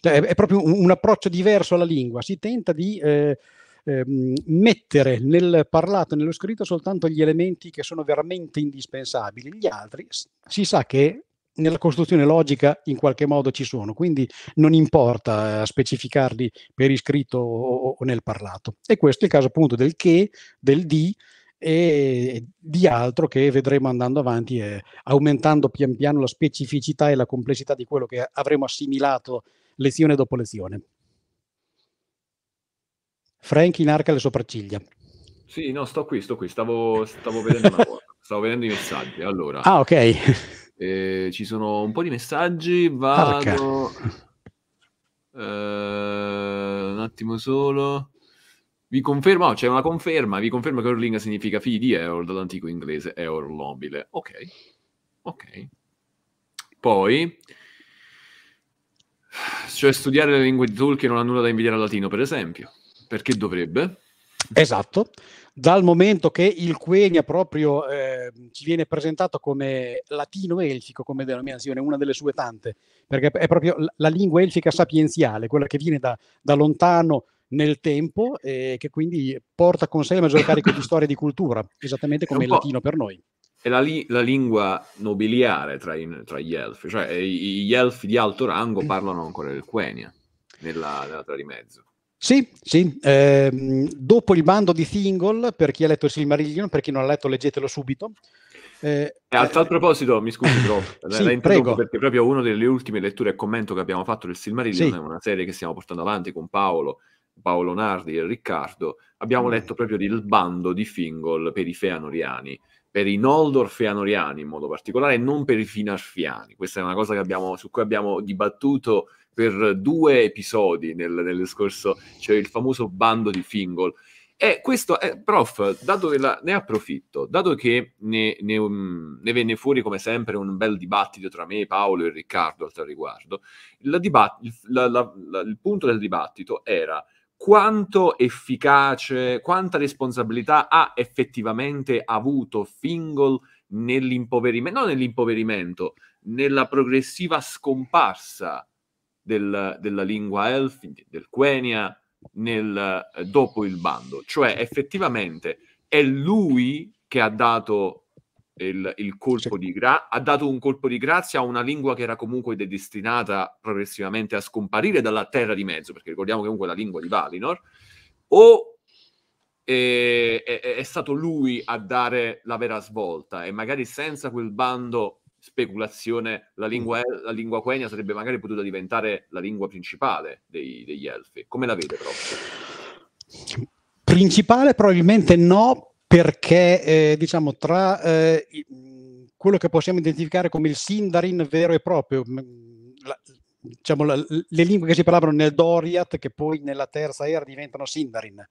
cioè, è proprio un, un, approccio diverso alla lingua, si tenta di eh, ehm, mettere nel parlato, nello scritto soltanto gli elementi che sono veramente indispensabili, gli altri si sa che nella costruzione logica in qualche modo ci sono, quindi non importa eh, specificarli per iscritto o, o nel parlato. E questo è il caso appunto del che, del di, e di altro che vedremo andando avanti e aumentando pian piano la specificità e la complessità di quello che avremo assimilato lezione dopo lezione. Frank inarca le sopracciglia. Sì, no, sto qui, sto qui, stavo, stavo vedendo una cosa, stavo vedendo i messaggi, allora. Ah, ok. Eh, ci sono un po' di messaggi, vado... Eh, un attimo solo. Vi confermo, c'è una conferma, vi confermo che Orlinga significa figli di Eor dall'antico inglese Eor nobile. Ok, ok. Poi, cioè studiare le lingue di Tolkien non ha nulla da invidiare al latino, per esempio, perché dovrebbe? Esatto, dal momento che il Quenya proprio eh, ci viene presentato come latino elfico, come denominazione, una delle sue tante, perché è proprio la lingua elfica sapienziale, quella che viene da, da lontano, nel tempo e eh, che quindi porta con sé il maggior carico di storia e di cultura, esattamente come il latino per noi. È la, li- la lingua nobiliare tra, i- tra, gli elfi, cioè eh, gli elfi di alto rango mm. parlano ancora il Quenya nella, nella Terra di Mezzo. Sì, sì. Eh, dopo il bando di Thingol, per chi ha letto il Silmarillion, per chi non ha letto, leggetelo subito. Eh, eh, a tal eh, proposito, mi scusi, però, sì, la prego. perché proprio una delle ultime letture e commento che abbiamo fatto del Silmarillion sì. è una serie che stiamo portando avanti con Paolo Paolo Nardi e Riccardo, abbiamo mm. letto proprio il bando di Fingol per i feanoriani, per i Noldor feanoriani in modo particolare, non per i Finarfiani. Questa è una cosa abbiamo, su cui abbiamo dibattuto per due episodi nel, nel scorso, cioè il famoso bando di Fingol. E questo, è, eh, prof, dato che la, ne approfitto, dato che ne, ne, um, ne, venne fuori come sempre un bel dibattito tra me, Paolo e Riccardo al tal riguardo, la dibatt- la, il punto del dibattito era quanto efficace, quanta responsabilità ha effettivamente avuto Fingal nell'impoverimento, non nell'impoverimento, nella progressiva scomparsa del, della lingua elf, del Quenya, nel, eh, dopo il bando. Cioè, effettivamente è lui che ha dato il, il colpo di grazia, ha dato un colpo di grazia a una lingua che era comunque destinata progressivamente a scomparire dalla terra di mezzo, perché ricordiamo che comunque la lingua di Valinor, o eh, è, è, è stato lui a dare la vera svolta e magari senza quel bando speculazione la mm. lingua, la lingua quenya sarebbe magari potuta diventare la lingua principale dei, degli elfi. Come la vede proprio? Principale probabilmente no, perché eh, diciamo tra eh, quello che possiamo identificare come il Sindarin vero e proprio, la, diciamo, la, le lingue che si parlavano nel Doriat, che poi nella terza era diventano Sindarin,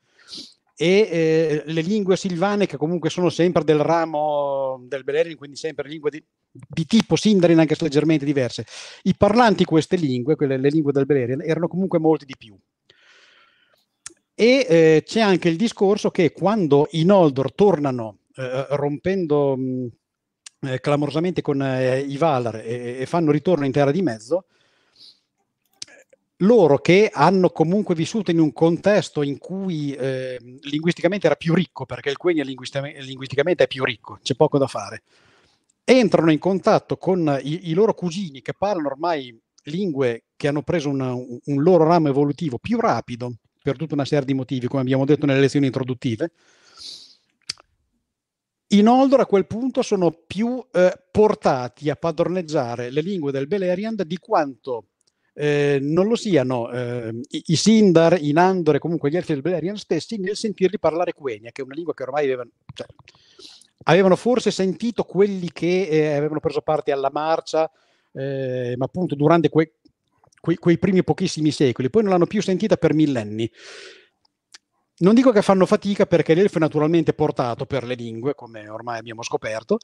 e eh, le lingue silvane che comunque sono sempre del ramo del Beleriand, quindi sempre lingue di, di, tipo Sindarin anche se leggermente diverse. I parlanti di queste lingue, quelle, le lingue del Beleriand, erano comunque molti di più. E eh, c'è anche il discorso che quando i Noldor tornano eh, eh rompendo mh, mm, eh, clamorosamente con eh, i Valar e, e, fanno ritorno in terra di mezzo, loro che hanno comunque vissuto in un contesto in cui ehm, linguisticamente era più ricco, perché il Quenya linguisticamente, linguisticamente è più ricco, c'è poco da fare, entrano in contatto con i, i loro cugini che parlano ormai lingue che hanno preso una, un loro ramo evolutivo più rapido per tutta una serie di motivi, come abbiamo detto nelle lezioni introduttive. I Noldor a quel punto sono più eh, portati a padroneggiare le lingue del Beleriand di quanto eh, non lo siano eh, i, i Sindar, i Nandor e comunque gli elfi del Beleriand stessi nel sentirli parlare Quenya, che è una lingua che ormai avevano, cioè, avevano forse sentito quelli che eh, avevano preso parte alla marcia, eh, ma appunto durante que- quei, quei primi pochissimi secoli, poi non l'hanno più sentita per millenni. Non dico che fanno fatica perché l'elfo è naturalmente portato per le lingue, come ormai abbiamo scoperto,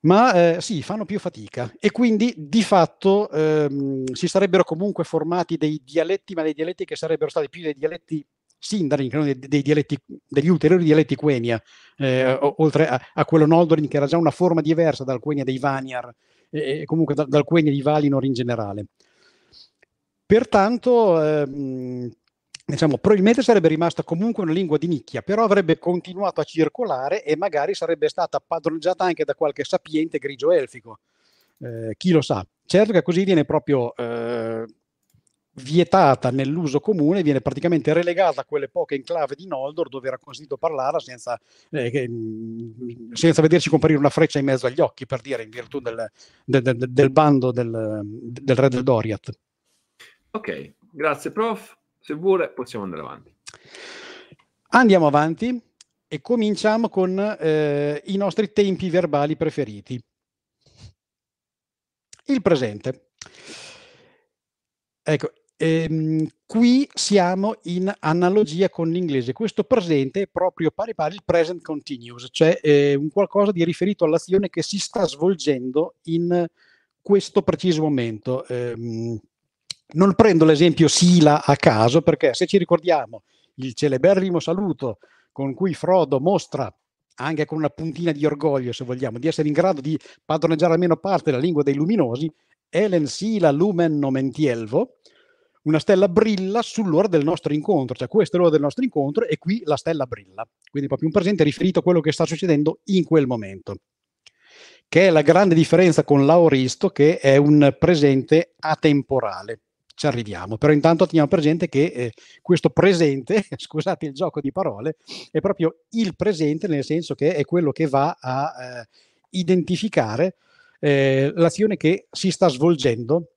ma eh, sì, fanno più fatica e quindi di fatto ehm, si sarebbero comunque formati dei dialetti, ma dei dialetti che sarebbero stati più dei dialetti Sindarin, che non dei, dei dialetti, degli ulteriori dialetti Quenya, eh, oltre a, a, quello Noldorin che era già una forma diversa dal Quenya dei Vaniar e, e comunque da, dal Quenya di Valinor in generale. Pertanto, ehm, diciamo, probabilmente sarebbe rimasta comunque una lingua di nicchia, però avrebbe continuato a circolare e magari sarebbe stata padroneggiata anche da qualche sapiente grigio elfico. Eh, chi lo sa? Certo che così viene proprio eh, vietata nell'uso comune, viene praticamente relegata a quelle poche enclave di Noldor dove era consentito parlarla senza, eh, mm, senza, vederci comparire una freccia in mezzo agli occhi, per dire, in virtù del, del, del, del bando del, re del Doriath. Ok, grazie prof. Se vuole possiamo andare avanti. Andiamo avanti e cominciamo con eh, i nostri tempi verbali preferiti. Il presente. Ecco, ehm, qui siamo in analogia con l'inglese. Questo presente è proprio pari pari il present continuous, cioè eh, un qualcosa di riferito all'azione che si sta svolgendo in questo preciso momento. Eh, non prendo l'esempio Sila a caso perché se ci ricordiamo il celeberrimo saluto con cui Frodo mostra anche con una puntina di orgoglio, se vogliamo, di essere in grado di padroneggiare almeno parte della lingua dei luminosi, Elen Sila Lumen Nomentielvo, una stella brilla sull'ora del nostro incontro, cioè questa è l'ora del nostro incontro e qui la stella brilla. Quindi proprio un presente riferito a quello che sta succedendo in quel momento, che è la grande differenza con l'Aoristo, che è un presente atemporale ci arriviamo, però intanto teniamo presente che eh, questo presente, scusate il gioco di parole, è proprio il presente nel senso che è quello che va a eh, identificare eh, l'azione che si sta svolgendo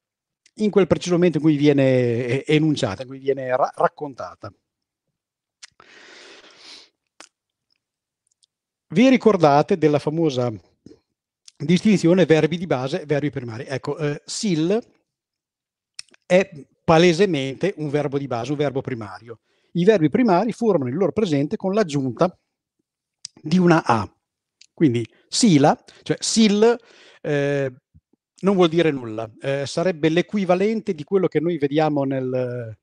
in quel preciso momento in cui viene eh, enunciata, in cui viene ra- raccontata. Vi ricordate della famosa distinzione verbi di base, verbi primari? Ecco, eh, SIL è palesemente un verbo di base, un verbo primario. I verbi primari formano il loro presente con l'aggiunta di una A. Quindi sila, cioè sil, eh, non vuol dire nulla, eh, sarebbe l'equivalente di quello che noi vediamo nel...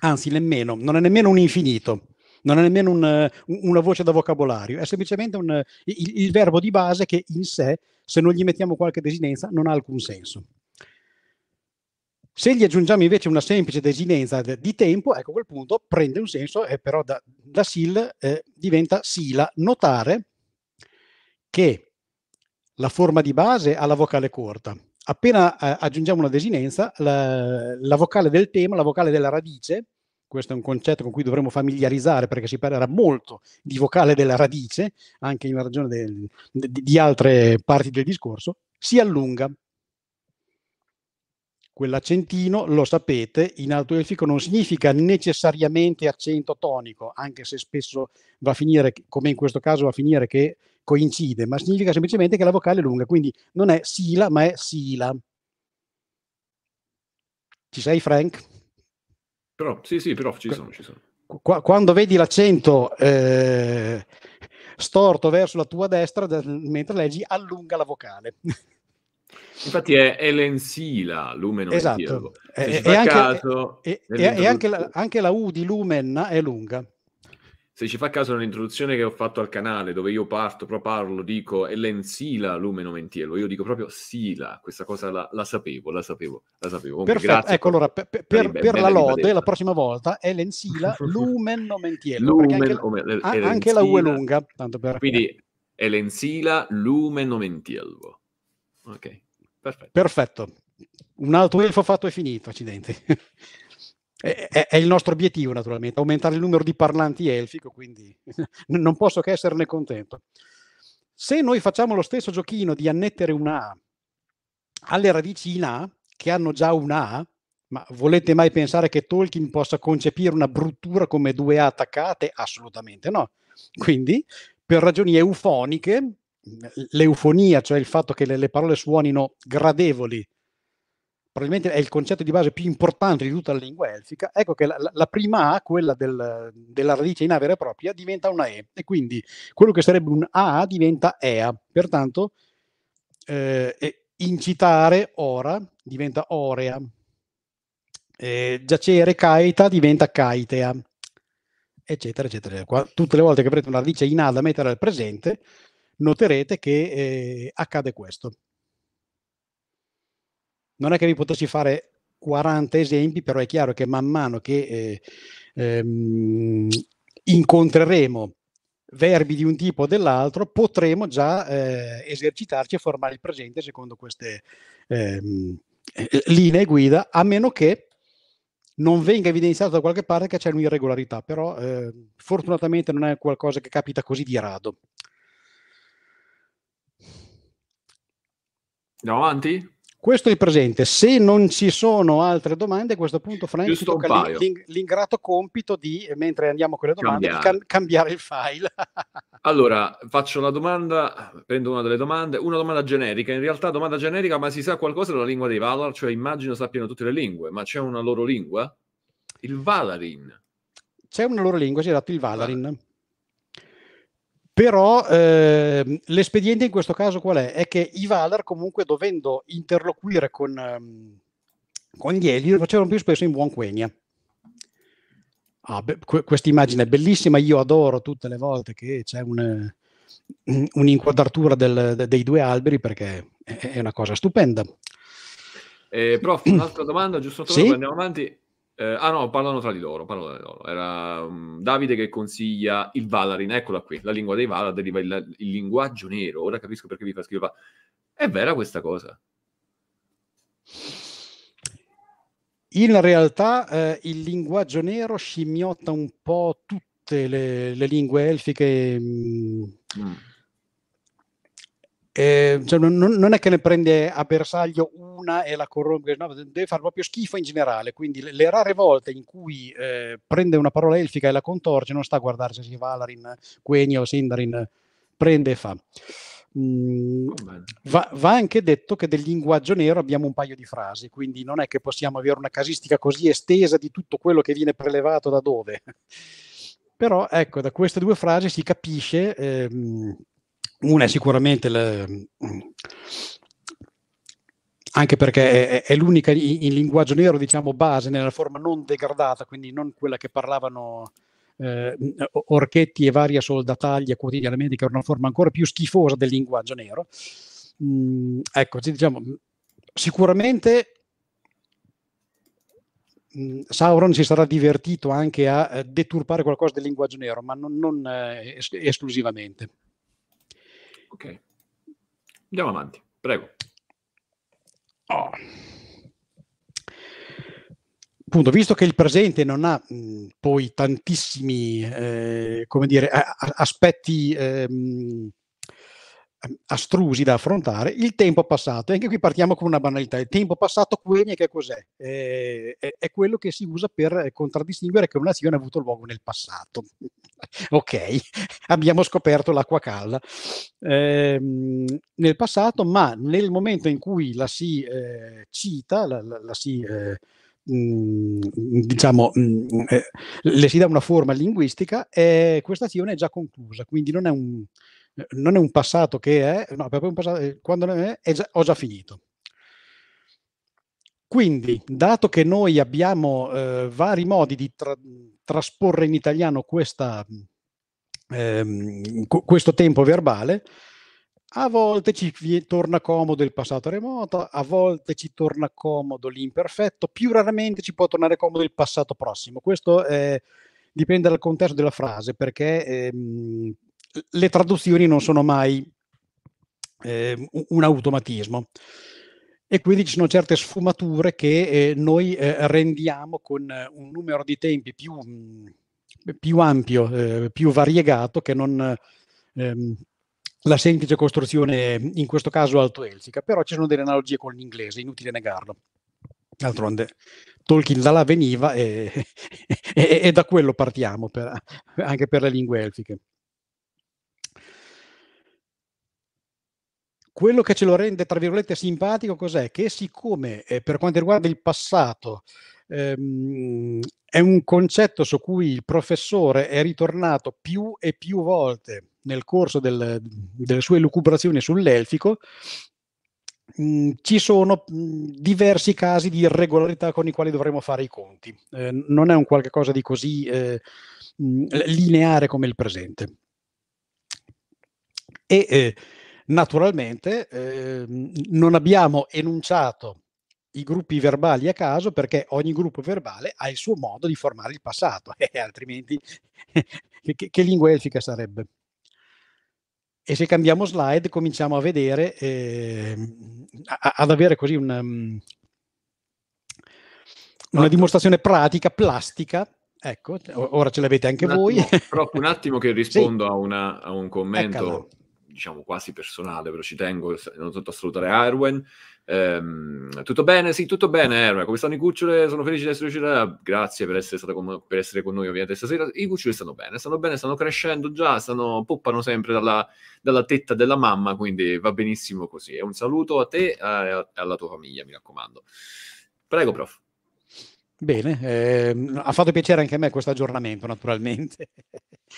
anzi, nemmeno, non è nemmeno un infinito, non è nemmeno un, eh, una voce da vocabolario, è semplicemente un, il, il verbo di base che in sé, se non gli mettiamo qualche desinenza, non ha alcun senso. Se gli aggiungiamo invece una semplice desinenza di tempo, ecco a quel punto prende un senso e però da, da SIL eh, diventa SILA. Notare che la forma di base ha la vocale corta. Appena eh, aggiungiamo una desinenza, la, la, vocale del tema, la vocale della radice, questo è un concetto con cui dovremmo familiarizzare perché si parlerà molto di vocale della radice, anche in ragione del, di, di altre parti del discorso, si allunga Quell'accentino, lo sapete, in alto elfico non significa necessariamente accento tonico, anche se spesso va a finire, come in questo caso va a finire che coincide, ma significa semplicemente che la vocale è lunga, quindi non è sila, ma è sila. Ci sei Frank? Però, sì, sì, però ci sono, ci sono. Quando vedi l'accento eh, storto verso la tua destra, mentre leggi, allunga la vocale. Infatti è Ellen Sila, Lumen Esatto. E, anche, caso, e, anche, la, anche, la, U di Lumen è lunga. Se ci fa caso nell'introduzione che ho fatto al canale, dove io parto, però parlo, dico Ellen Sila, Lumen Omentiello, io dico proprio Sila, questa cosa la, la sapevo, la sapevo, la sapevo. Comunque, Perfetto, grazie ecco allora, per, per, per, la lode, ribadetta. la prossima volta, Ellen Sila, Lumen Omentiello, Lumen, anche, la, anche la U è lunga, tanto per... Quindi Elensila Sila, Lumen Omentiello. Ok, perfetto. Perfetto. Un altro elfo fatto e finito, accidenti. è, è, è, il nostro obiettivo, naturalmente, aumentare il numero di parlanti elfico, quindi non posso che esserne contento. Se noi facciamo lo stesso giochino di annettere una A alle radici in A, che hanno già una A, ma volete mai pensare che Tolkien possa concepire una bruttura come due A attaccate? Assolutamente no. Quindi, per ragioni eufoniche, l'eufonia, cioè il fatto che le, le parole suonino gradevoli, probabilmente è il concetto di base più importante di tutta la lingua elfica, ecco che la, la prima A, quella del, della radice in A vera e propria, diventa una E e quindi quello che sarebbe un A diventa EA, pertanto eh, incitare ora diventa orea, eh, giacere caeta diventa caitea, eccetera, eccetera. Qua, tutte le volte che avrete una radice in A da mettere al presente, noterete che eh, accade questo. Non è che vi potessi fare 40 esempi, però è chiaro che man mano che eh, ehm, incontreremo verbi di un tipo o dell'altro, potremo già eh, esercitarci a formare il presente secondo queste ehm, eh, linee guida, a meno che non venga evidenziato da qualche parte che c'è un'irregolarità, però eh, fortunatamente non è qualcosa che capita così di rado. Andiamo avanti? Questo è il presente. Se non ci sono altre domande, a questo punto Frank ci tocca l'ing- l'ingrato compito di, mentre andiamo con le domande, cambiare, cam- cambiare il file. allora, faccio la domanda, prendo una delle domande, una domanda generica. In realtà domanda generica, ma si sa qualcosa della lingua dei Valar? Cioè immagino sappiano tutte le lingue, ma c'è una loro lingua? Il Valarin. C'è una loro lingua, si è dato il Valarin. Però eh, l'espediente in questo caso qual è? È che i Valar comunque dovendo interloquire con, um, con gli Eli lo facevano più spesso in Buon Quenya. Ah, que- questa immagine è bellissima, io adoro tutte le volte che c'è un, un'inquadratura del, dei due alberi perché è, è una cosa stupenda. Eh, prof, un'altra domanda, giusto? Sì? Andiamo avanti. Eh, ah no, parlano tra di loro, parlano tra loro. Era um, Davide che consiglia il Valarin, eccola qui, la lingua dei Valar deriva il, il linguaggio nero, ora capisco perché vi fa scrivere... È vera questa cosa? In realtà eh, il linguaggio nero scimmiotta un po' tutte le, le lingue elfiche mh, mm. mm eh, cioè non, non, è che ne prende a bersaglio una e la corrompe, no, deve fare proprio schifo in generale, quindi le, le rare volte in cui eh, prende una parola elfica e la contorce non sta a guardarsi se Valarin, Quenio, Sindarin, prende e fa. Mm, oh, va, va, anche detto che del linguaggio nero abbiamo un paio di frasi, quindi non è che possiamo avere una casistica così estesa di tutto quello che viene prelevato da dove. Però ecco, da queste due frasi si capisce... Ehm, una è sicuramente le, anche perché è, è l'unica in linguaggio nero, diciamo, base nella forma non degradata, quindi non quella che parlavano eh, Orchetti e varia soldataglia quotidianamente, che era una forma ancora più schifosa del linguaggio nero. Mm, ecco, diciamo, sicuramente mm, Sauron si sarà divertito anche a eh, deturpare qualcosa del linguaggio nero, ma non, non eh, es- esclusivamente. Ok, andiamo avanti, prego. Oh. Appunto, visto che il presente non ha mh, poi tantissimi eh, come dire, a- aspetti eh, mh, Ehm, astrusi da affrontare, il tempo passato, e anche qui partiamo con una banalità, il tempo passato queni che cos'è? È, eh, è, è, quello che si usa per contraddistinguere che un'azione ha avuto luogo nel passato. ok, abbiamo scoperto l'acqua calda ehm, nel passato, ma nel momento in cui la si eh, cita, la, la, la si... Eh, mm, diciamo mm, eh, le si dà una forma linguistica eh, questa azione è già conclusa quindi non è un, eh, non è un passato che è, no, proprio un passato, eh, quando non è, è già, ho già finito. Quindi, dato che noi abbiamo eh, vari modi di tra trasporre in italiano questa, ehm, questo tempo verbale, a volte ci torna comodo il passato remoto, a volte ci torna comodo l'imperfetto, più raramente ci può tornare comodo il passato prossimo. Questo eh, dipende dal contesto della frase, perché ehm, le traduzioni non sono mai eh, un automatismo. E quindi ci sono certe sfumature che eh, noi eh, rendiamo con eh, un numero di tempi più, più ampio, eh, più variegato che non ehm, la semplice costruzione, in questo caso altoelfica. Però ci sono delle analogie con l'inglese, inutile negarlo. D'altronde Tolkien da là veniva e, e, e da quello partiamo, per, anche per le lingue elfiche. Quello che ce lo rende, tra virgolette, simpatico cos'è? Che siccome eh, per quanto riguarda il passato ehm, è un concetto su cui il professore è ritornato più e più volte nel corso del, delle sue lucubrazioni sull'elfico, mh, mm, ci sono mh, mm, diversi casi di irregolarità con i quali dovremo fare i conti. Eh, non è un qualche cosa di così eh, mh, mm, lineare come il presente. E eh, Naturalmente eh, non abbiamo enunciato i gruppi verbali a caso perché ogni gruppo verbale ha il suo modo di formare il passato, eh, altrimenti che, che lingua elfica sarebbe? E se cambiamo slide cominciamo a vedere, eh, a, ad avere così mm, una, una dimostrazione pratica, plastica, ecco, ora ce l'avete anche un voi. Attimo, proprio un attimo che rispondo sì. a, una, a un commento. Eccala diciamo quasi personale, però ci tengo innanzitutto a salutare Erwin. Ehm, tutto bene? Sì, tutto bene Erwin, come stanno i cucciole? Sono felice di essere riuscita, grazie per essere, stata con, per essere con noi ovviamente stasera. I cuccioli stanno bene, stanno bene, stanno crescendo già, stanno, poppano sempre dalla, dalla tetta della mamma, quindi va benissimo così. E un saluto a te e alla tua famiglia, mi raccomando. Prego, prof. Bene, eh, ha fatto piacere anche a me questo aggiornamento, naturalmente.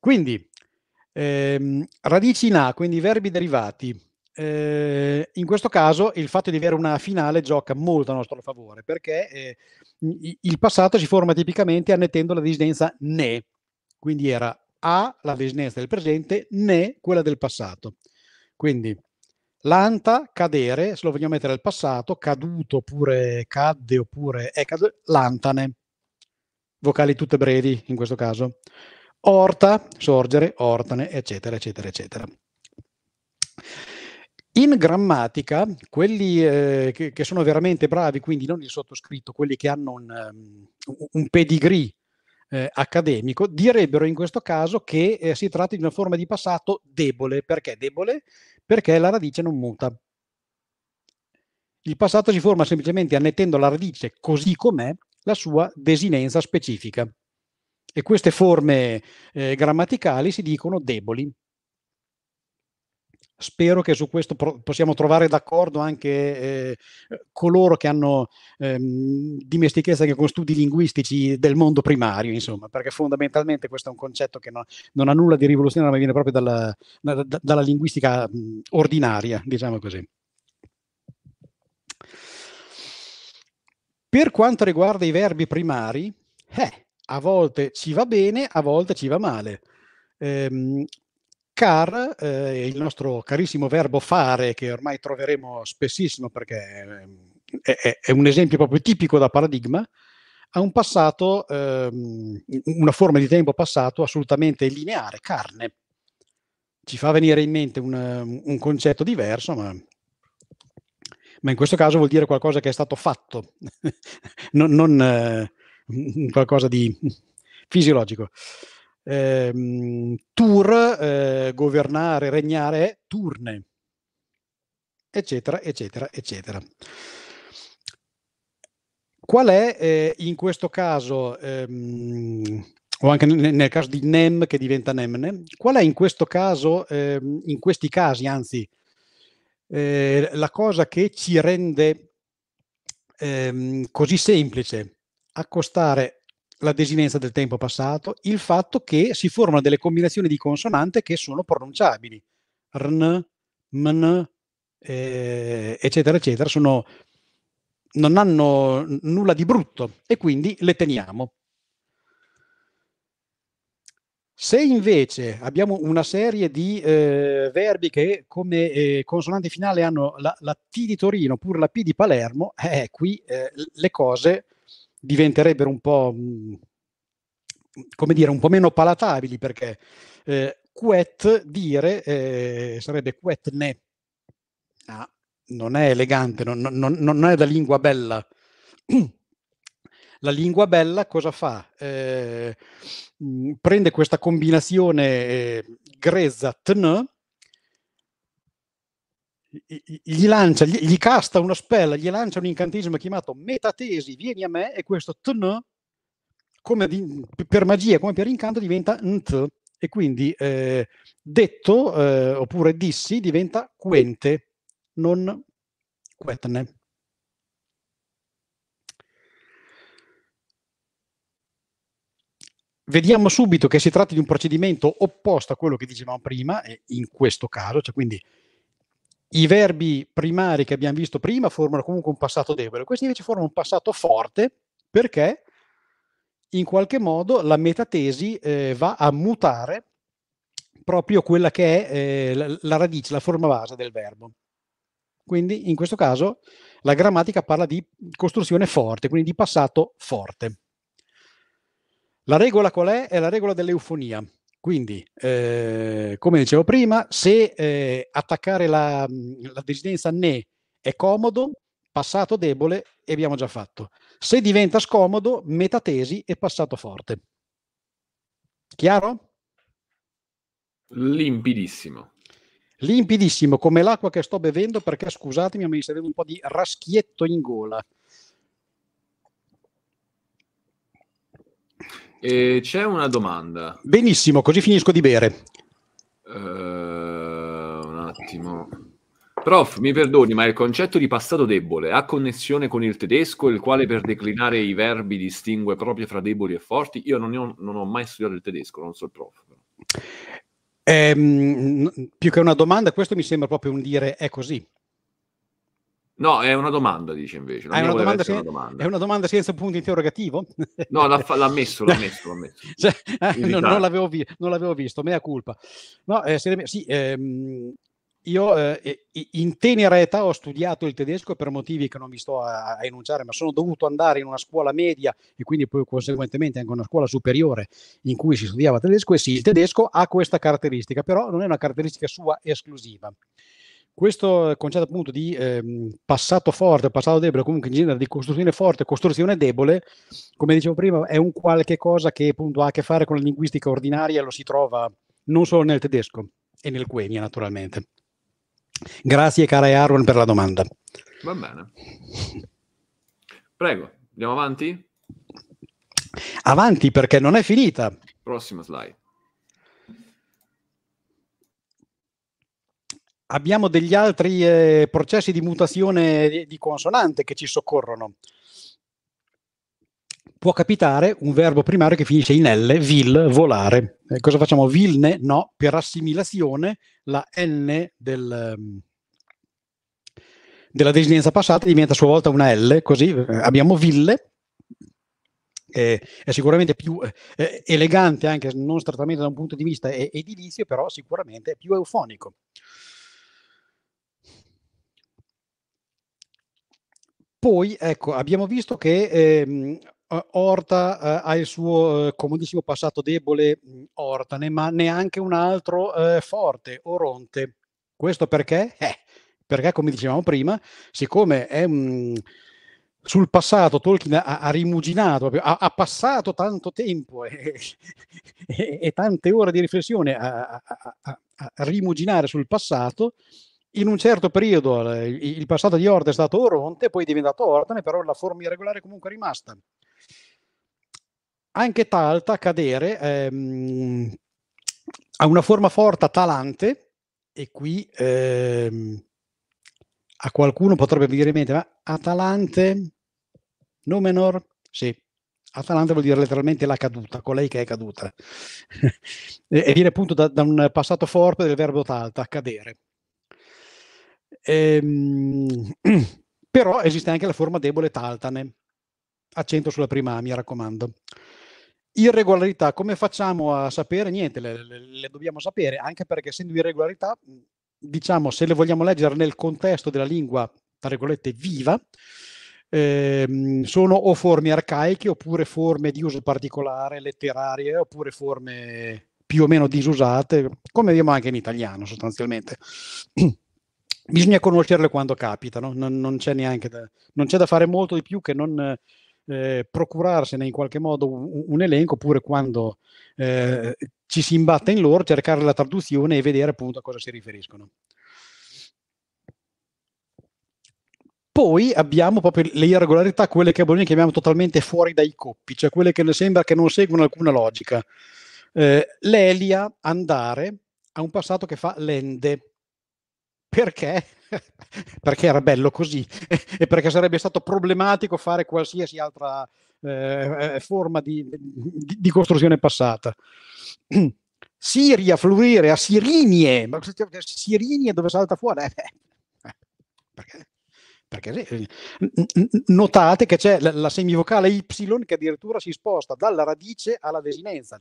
Quindi, eh, radici in A, quindi verbi derivati. Eh, in questo caso il fatto di avere una finale gioca molto a nostro favore perché eh, il passato si forma tipicamente annettendo la desinenza ne, quindi era A la desinenza del presente, ne quella del passato. Quindi l'anta, cadere, se lo vogliamo mettere al passato, caduto oppure cadde oppure è caduto, lantane, vocali tutte brevi in questo caso orta, sorgere, ortane, eccetera, eccetera, eccetera. In grammatica, quelli eh, che, che, sono veramente bravi, quindi non il sottoscritto, quelli che hanno un, ehm, un pedigree eh, accademico, direbbero in questo caso che eh, si tratta di una forma di passato debole. Perché debole? Perché la radice non muta. Il passato si forma semplicemente annettendo la radice così com'è la sua desinenza specifica. E queste forme eh, grammaticali si dicono deboli. Spero che su questo pro- possiamo trovare d'accordo anche eh, coloro che hanno ehm, dimestichezza anche con studi linguistici del mondo primario, insomma, perché fondamentalmente questo è un concetto che no, non ha nulla di rivoluzionario, ma viene proprio dalla, da, dalla linguistica mh, ordinaria, diciamo così. Per quanto riguarda i verbi primari, eh, a volte ci va bene, a volte ci va male. Ehm, car, eh, il nostro carissimo verbo fare, che ormai troveremo spessissimo perché ehm, è, è, è un esempio proprio tipico da paradigma, ha un passato, ehm, una forma di tempo passato assolutamente lineare, carne. Ci fa venire in mente un, un concetto diverso, ma ma in questo caso vuol dire qualcosa che è stato fatto, non, non, eh, qualcosa di fisiologico. Eh, tur, eh, governare, regnare, turne, eccetera, eccetera, eccetera. Qual è eh, in questo caso, ehm, o anche nel, nel, caso di NEM che diventa NEMNE, qual è in questo caso, ehm, in questi casi anzi, eh, la cosa che ci rende ehm, così semplice accostare la desinenza del tempo passato, il fatto che si formano delle combinazioni di consonante che sono pronunciabili, rn, mn, eh, eccetera, eccetera, sono, non hanno nulla di brutto e quindi le teniamo. Se invece abbiamo una serie di eh, verbi che come eh, consonante finale hanno la, la, T di Torino oppure la P di Palermo, eh, qui eh, le cose diventerebbero un po', come dire, un po' meno palatabili perché eh, quet dire eh, sarebbe quet ne. Ah, non è elegante, non, non, non è da lingua bella. La lingua bella cosa fa? Eh, prende questa combinazione eh, grezza tn gli lancia, gli, gli, casta una spella, gli lancia un incantesimo chiamato metatesi, vieni a me, e questo tn, come di, per magia, come per incanto, diventa nt, e quindi eh, detto eh, oppure dissi diventa quente, non quetne. Vediamo subito che si tratta di un procedimento opposto a quello che dicevamo prima, e in questo caso, cioè quindi i verbi primari che abbiamo visto prima formano comunque un passato debole, questi invece formano un passato forte perché in qualche modo la metatesi eh, va a mutare proprio quella che è eh, la, la radice, la forma base del verbo. Quindi in questo caso la grammatica parla di costruzione forte, quindi di passato forte. La regola qual è? È la regola dell'eufonia. Quindi, eh, come dicevo prima, se eh, attaccare la, mhmm, la desidenza ne è comodo, passato debole e abbiamo già fatto. Se diventa scomodo, metatesi e passato forte. Chiaro? Limpidissimo. Limpidissimo, come l'acqua che sto bevendo, perché scusatemi, mi serve un po' di raschietto in gola. E c'è una domanda. Benissimo, così finisco di bere. Uh, un attimo. Prof, mi perdoni, ma il concetto di passato debole ha connessione con il tedesco, il quale per declinare i verbi distingue proprio fra deboli e forti? Io non ho, non ho mai studiato il tedesco, non so il prof. Eh, più che una domanda, questo mi sembra proprio un dire è così. No, è una domanda, dice invece. è, una domanda se... una domanda. è, una domanda senza punto interrogativo? No, l'ha, l'ha messo, l'ha messo, l'ha messo. Cioè, eh, non, non, l'avevo vi... non, l'avevo visto, mea culpa. No, eh, sì, ehm, io eh, in tenera età ho studiato il tedesco per motivi che non vi sto a, a enunciare, ma sono dovuto andare in una scuola media e quindi poi conseguentemente anche una scuola superiore in cui si studiava tedesco e sì, il tedesco ha questa caratteristica, però non è una caratteristica sua esclusiva questo concetto appunto di eh, passato forte, passato debole, comunque in genere di costruzione forte, costruzione debole, come dicevo prima, è un qualche cosa che appunto ha a che fare con la linguistica ordinaria, lo si trova non solo nel tedesco e nel Quenya naturalmente. Grazie cara Aaron per la domanda. Va bene. Prego, andiamo avanti? Avanti perché non è finita. Prossima slide. abbiamo degli altri eh, processi di mutazione di, consonante che ci soccorrono. Può capitare un verbo primario che finisce in L, vil, volare. Eh, cosa facciamo? Vilne? No, per assimilazione la N del, ehm, della desinenza passata diventa a sua volta una L, così eh, abbiamo ville, eh, è sicuramente più eh, elegante anche non strettamente da un punto di vista edilizio, però sicuramente è più eufonico. Poi, ecco, abbiamo visto che ehm, Orta eh, ha il suo eh, comodissimo passato debole, mm, Ortane, ma neanche un altro eh, forte, Oronte. Questo perché? Eh, perché, come dicevamo prima, siccome è un... sul passato Tolkien ha, ha rimuginato, ha, ha, passato tanto tempo e, e, e, tante ore di riflessione a, a, a, a rimuginare sul passato, in un certo periodo eh, il, passato di Orte è stato Oronte, poi è diventato Ordine, però la forma irregolare comunque è rimasta. Anche Talta, cadere, ehm, ha una forma forte talante, e qui ehm, a qualcuno potrebbe venire in mente, ma Atalante, Numenor, sì, Atalante vuol dire letteralmente la caduta, colei che è caduta. e viene appunto da, da un passato forte del verbo talta, cadere Ehm, però esiste anche la forma debole taltane, accento sulla prima mi raccomando. Irregolarità, come facciamo a sapere? Niente, le, le, le dobbiamo sapere, anche perché essendo irregolarità, diciamo, se le vogliamo leggere nel contesto della lingua, tra virgolette, viva, eh, sono o forme arcaiche oppure forme di uso particolare, letterarie, oppure forme più o meno disusate, come vediamo anche in italiano sostanzialmente. bisogna conoscerle quando capitano, non, non, c'è neanche da, non c'è da fare molto di più che non eh, procurarsene in qualche modo un, un elenco, oppure quando eh, ci si imbatte in loro, cercare la traduzione e vedere appunto a cosa si riferiscono. Poi abbiamo proprio le irregolarità, quelle che a Bologna chiamiamo totalmente fuori dai coppi, cioè quelle che sembra che non seguono alcuna logica. Eh, L'Elia andare ha un passato che fa lende, perché? perché era bello così e perché sarebbe stato problematico fare qualsiasi altra eh, eh forma di, di, di, costruzione passata. Siria, fluire a Sirinie, ma Sirinie dove salta fuori? Eh, perché? perché eh, notate che c'è la, la semivocale Y che addirittura si sposta dalla radice alla desinenza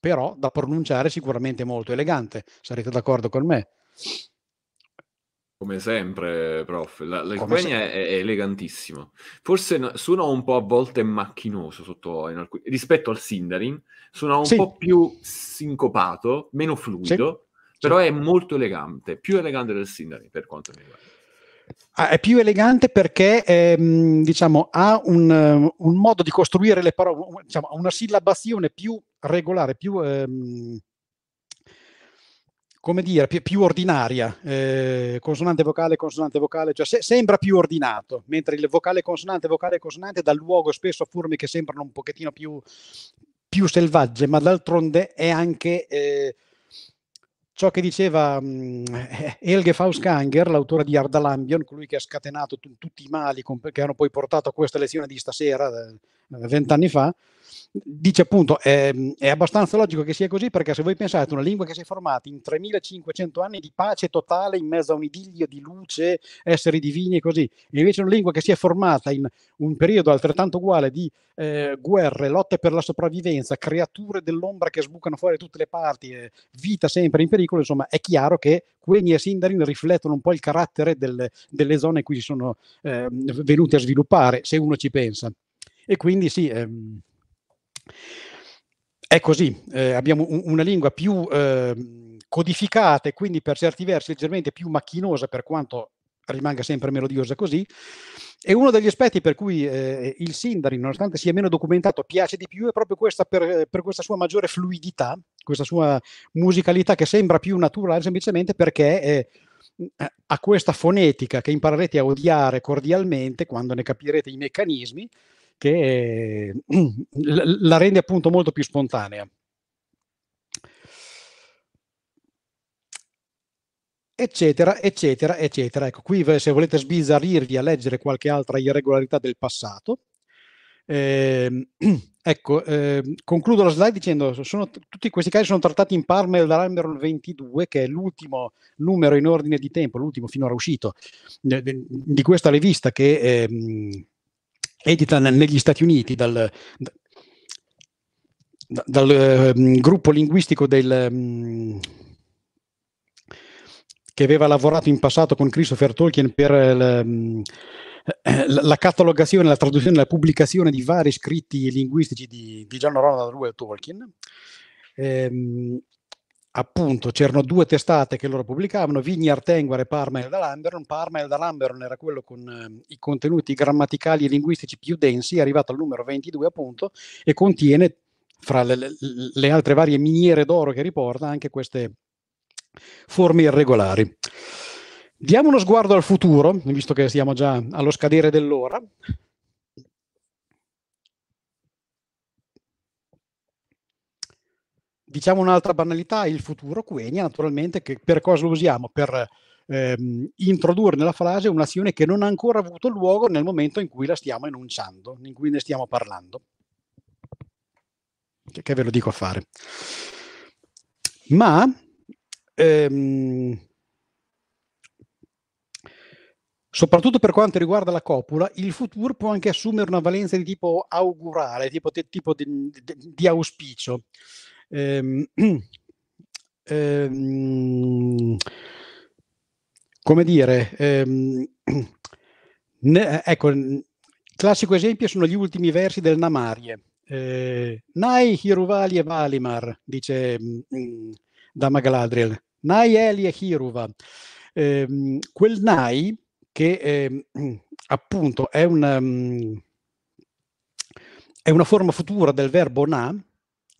però da pronunciare sicuramente molto elegante, sarete d'accordo con me. Come sempre, prof, la, la Lituania se... è, è elegantissima. Forse no, suona un po' a volte macchinoso sotto, alcuni, rispetto al Sindarin, suona un sì. po' più sincopato, meno fluido, sì. però sì. è molto elegante, più elegante del Sindarin per quanto mi riguarda. Ah, è più elegante perché ehm, diciamo, ha un, un, modo di costruire le parole, diciamo, una sillabazione più regolare, più... Ehm come dire, più, più ordinaria, eh, consonante vocale, consonante vocale, cioè se, sembra più ordinato, mentre il vocale consonante, vocale consonante dà luogo spesso a forme che sembrano un pochettino più, più selvagge, ma d'altronde è anche eh, ciò che diceva mh, mm, Helge Faustkanger, l'autore di Ardalambion, colui che ha scatenato t- tutti i mali comp- che hanno poi portato a questa lezione di stasera, eh, eh, vent'anni fa, dice appunto è, è, abbastanza logico che sia così perché se voi pensate una lingua che si è formata in 3500 anni di pace totale in mezzo a un idillio di luce, esseri divini e così, e invece una lingua che si è formata in un periodo altrettanto uguale di eh, guerre, lotte per la sopravvivenza, creature dell'ombra che sbucano fuori da tutte le parti, eh, vita sempre in pericolo, insomma è chiaro che Queni e Sindarin riflettono un po' il carattere del, delle zone in cui si sono eh, venute a sviluppare, se uno ci pensa. E quindi sì, ehm, è così, eh, abbiamo un, una lingua più eh, codificata e quindi per certi versi leggermente più macchinosa per quanto rimanga sempre melodiosa così. E uno degli aspetti per cui eh, il Sindarin, nonostante sia meno documentato, piace di più è proprio questa per, per, questa sua maggiore fluidità, questa sua musicalità che sembra più naturale semplicemente perché eh, ha questa fonetica che imparerete a odiare cordialmente quando ne capirete i meccanismi che la rende appunto molto più spontanea. eccetera, eccetera, eccetera. Ecco, qui se volete sbizzarrirvi a leggere qualche altra irregolarità del passato, eh, ecco, eh, concludo la slide dicendo sono, tutti questi casi sono trattati in Parmel dall'Almeron 22, che è l'ultimo numero in ordine di tempo, l'ultimo finora uscito, di questa rivista che... Eh, edita negli Stati Uniti dal, dal, dal um, ehm, gruppo linguistico del, um, che aveva lavorato in passato con Christopher Tolkien per um, la catalogazione, la traduzione, la pubblicazione di vari scritti linguistici di, di John Ronald Reuel Tolkien. Ehm, appunto c'erano due testate che loro pubblicavano, Vigni Artenguere, e Parmel da Lamberon. Parmel da Lamberon era quello con eh, i contenuti grammaticali e linguistici più densi, è arrivato al numero 22 appunto, e contiene, fra le, le altre varie miniere d'oro che riporta, anche queste forme irregolari. Diamo uno sguardo al futuro, visto che siamo già allo scadere dell'ora. Diciamo un'altra banalità, il futuro Quenya, naturalmente, che per cosa lo usiamo? Per ehm, introdurre nella frase un'azione che non ha ancora avuto luogo nel momento in cui la stiamo enunciando, in cui ne stiamo parlando. Che, che ve lo dico a fare. Ma ehm, Soprattutto per quanto riguarda la copula, il futuro può anche assumere una valenza di tipo augurale, tipo, tipo di, di, di, auspicio ehm, ehm, come dire, ehm, ne, eh, ecco, classico esempio sono gli ultimi versi del Namarie. Eh, Nai Hiruvali e Valimar, dice mh, mm, mm, Dama Galadriel. Nai Eli e Hiruva. Eh, quel Nai che eh, appunto è una, mm, è una forma futura del verbo na,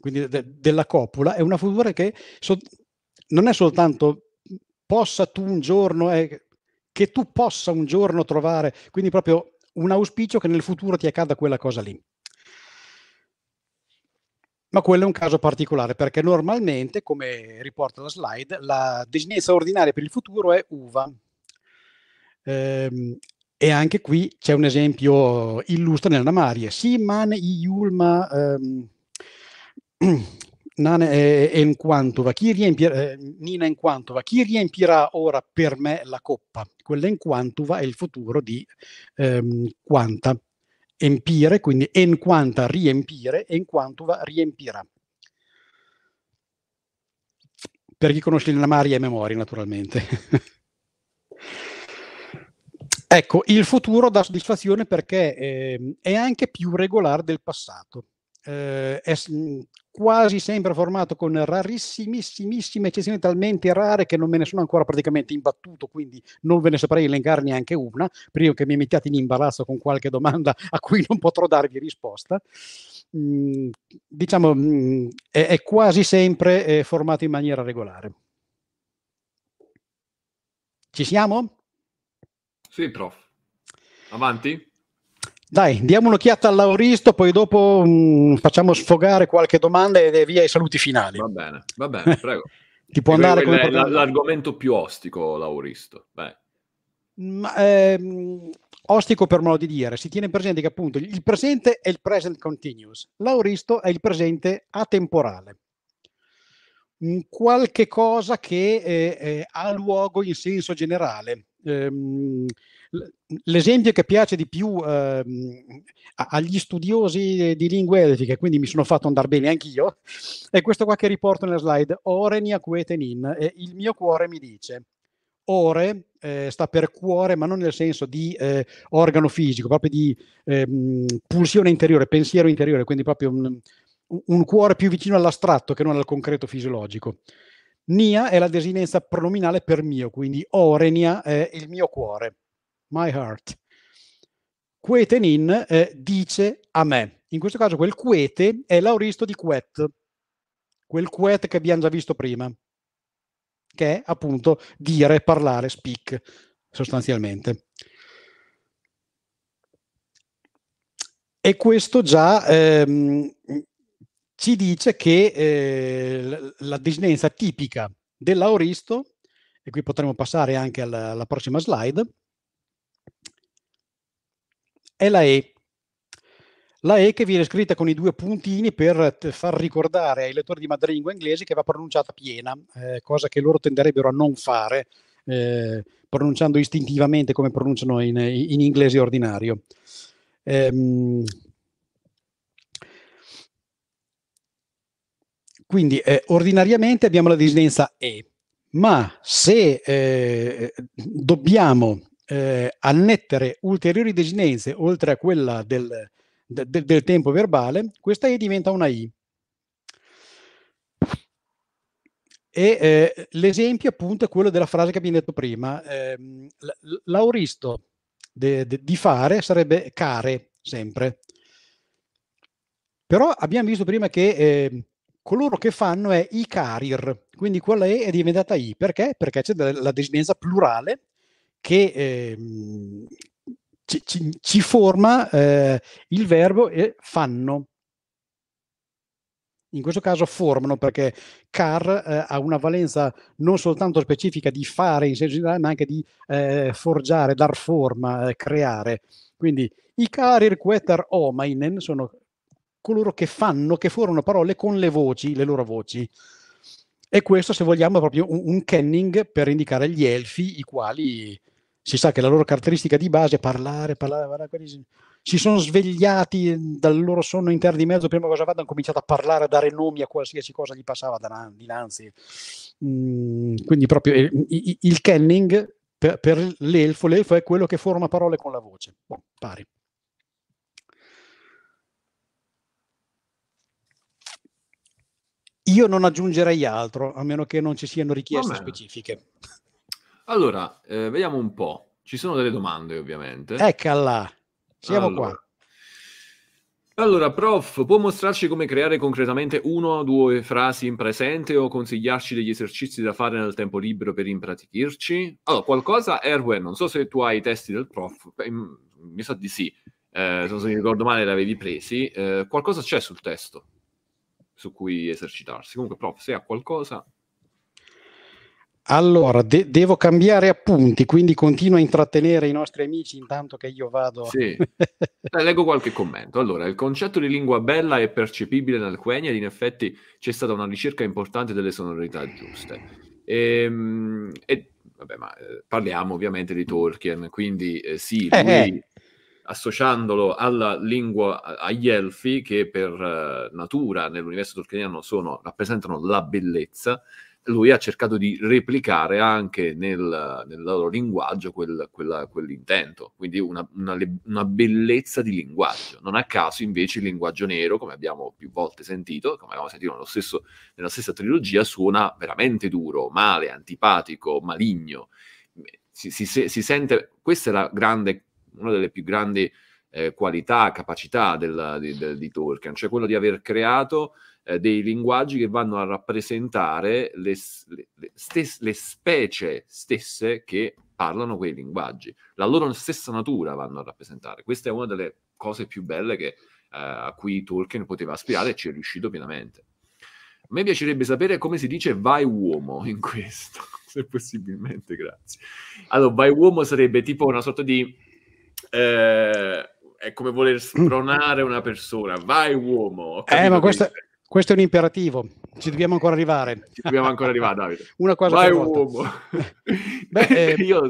quindi de- della coppola, è una figura che so- non è soltanto possa tu un giorno, eh, che tu possa un giorno trovare, quindi proprio un auspicio che nel futuro ti accada quella cosa lì. Ma quello è un caso particolare perché normalmente, come riporta la slide, la desinenza ordinaria per il futuro è uva. Ehm, e anche qui c'è un esempio illustre nella Marie. Sì, Siman iulma um, Nana Enquantova, eh, eh, chi riempirà, eh, Nina Enquantova, chi riempirà ora per me la coppa? Quella in quanto va è il futuro di ehm, Quanta. Empire, quindi in Enquanta riempire, in quanto va riempirà. Per chi conosce il Namari e memoria, naturalmente. ecco, il futuro dà soddisfazione perché eh, è anche più regolare del passato. Eh, è, quasi sempre formato con rarissimissimissime eccezioni talmente rare che non me ne sono ancora praticamente imbattuto, quindi non ve ne saprei elencare neanche una, prima che mi mettiate in imbarazzo con qualche domanda a cui non potrò darvi risposta. Mm, diciamo, mm, è, è, quasi sempre eh, formato in maniera regolare. Ci siamo? Sì, prof. Avanti? Dai, diamo un'occhiata lauristo, poi dopo mh, mm, facciamo sfogare qualche domanda e via i saluti finali. Va bene, va bene, prego. Ti può andare come l- l'argomento più ostico, l'Auristo. Ma, ehm, ostico per modo di dire, si tiene presente che appunto il presente è il present continuous, l'Auristo è il presente atemporale. Qualche cosa che eh, eh, ha luogo in senso generale. Ehm, l'esempio che piace di più eh, agli studiosi di lingue elfiche, quindi mi sono fatto andare bene anch'io, è questo qua che riporto nella slide, Oreni Aquetenin, e il mio cuore mi dice, ore eh, sta per cuore, ma non nel senso di eh, organo fisico, proprio di eh, pulsione interiore, pensiero interiore, quindi proprio un, un, cuore più vicino all'astratto che non al concreto fisiologico. Nia è la desinenza pronominale per mio, quindi orenia è il mio cuore my heart. Quetenin eh, dice a me. In questo caso quel quete è l'auristo di quet, quel quet che abbiamo già visto prima, che è appunto dire, parlare, speak, sostanzialmente. E questo già ehm, ci dice che eh, la desinenza tipica dell'auristo, e qui potremmo passare anche alla, alla prossima slide, è la E. La E che viene scritta con i due puntini per far ricordare ai lettori di madrelingua inglese che va pronunciata piena, eh, cosa che loro tenderebbero a non fare, eh, pronunciando istintivamente come pronunciano in, in inglese ordinario. Ehm, quindi eh, ordinariamente abbiamo la disidenza E, ma se eh, dobbiamo eh, annettere ulteriori desinenze oltre a quella del, del, del tempo verbale, questa E diventa una I. E eh, l'esempio appunto è quello della frase che abbiamo detto prima. Eh, l'auristo de, de, di fare sarebbe care, sempre. Però abbiamo visto prima che eh, coloro che fanno è i carir, quindi quella E è diventata I. Perché? Perché c'è la desinenza plurale che eh, ci, ci, forma eh, il verbo e fanno. In questo caso formano perché car eh, ha una valenza non soltanto specifica di fare in senso generale, ma anche di eh, forgiare, dar forma, eh, creare. Quindi i carir quetar omainen sono coloro che fanno, che formano parole con le voci, le loro voci. E questo, se vogliamo, è proprio un, un kenning per indicare gli elfi, i quali si sa che la loro caratteristica di base è parlare, parlare, parlare si sono svegliati ehm, dal loro sonno interno di mezzo, prima cosa vado, hanno cominciato a parlare, a dare nomi a qualsiasi cosa gli passava dinanzi. Mm, quindi proprio ehm, il, il kenning per, per, l'elfo, l'elfo è quello che forma parole con la voce. Boh, pari. Io non aggiungerei altro, a meno che non ci siano richieste specifiche. Allora, eh, vediamo un po'. Ci sono delle domande, ovviamente. Eccala, siamo allora. qua. Allora, prof, può mostrarci come creare concretamente uno o due frasi in presente o consigliarci degli esercizi da fare nel tempo libero per impratichirci? Allora, qualcosa, Erwin, non so se tu hai i testi del prof, mm, mi sa di sì, eh, se mi ricordo male li avevi presi, eh, qualcosa c'è sul testo su cui esercitarsi. Comunque, prof, se ha qualcosa... Allora, de- devo cambiare appunti, quindi continua a intrattenere i nostri amici intanto che io vado. Sì, eh, leggo qualche commento. Allora, il concetto di lingua bella è percepibile nel Quenya ed in effetti c'è stata una ricerca importante delle sonorità giuste. E, ehm, e vabbè, ma eh, parliamo ovviamente di Tolkien, quindi eh, sì, eh, lui, eh, associandolo alla lingua, agli elfi che per natura nell'universo tolkieniano sono, rappresentano la bellezza, lui ha cercato di replicare anche nel, nel loro linguaggio quel, quella, quell'intento, quindi una, una, una, bellezza di linguaggio. Non a caso invece il linguaggio nero, come abbiamo più volte sentito, come abbiamo sentito stesso, nella stessa trilogia, suona veramente duro, male, antipatico, maligno. Si, si, si sente, questa è la grande, una delle più grandi eh, qualità, capacità del, di, del, di Tolkien, cioè quello di aver creato eh, dei linguaggi che vanno a rappresentare le, le, stes, le specie stesse che parlano quei linguaggi, la loro stessa natura vanno a rappresentare. Questa è una delle cose più belle che, eh, a cui Tolkien poteva aspirare e ci è riuscito pienamente. A me piacerebbe sapere come si dice vai uomo in questo, se possibilmente, grazie. Allora, vai uomo sarebbe tipo una sorta di... Eh, è come voler spronare una persona, vai uomo. Eh, ma questo, questo è un imperativo, ci dobbiamo ancora arrivare. Ci dobbiamo ancora arrivare, Davide. Una cosa Vai, uomo. Beh, eh... Io,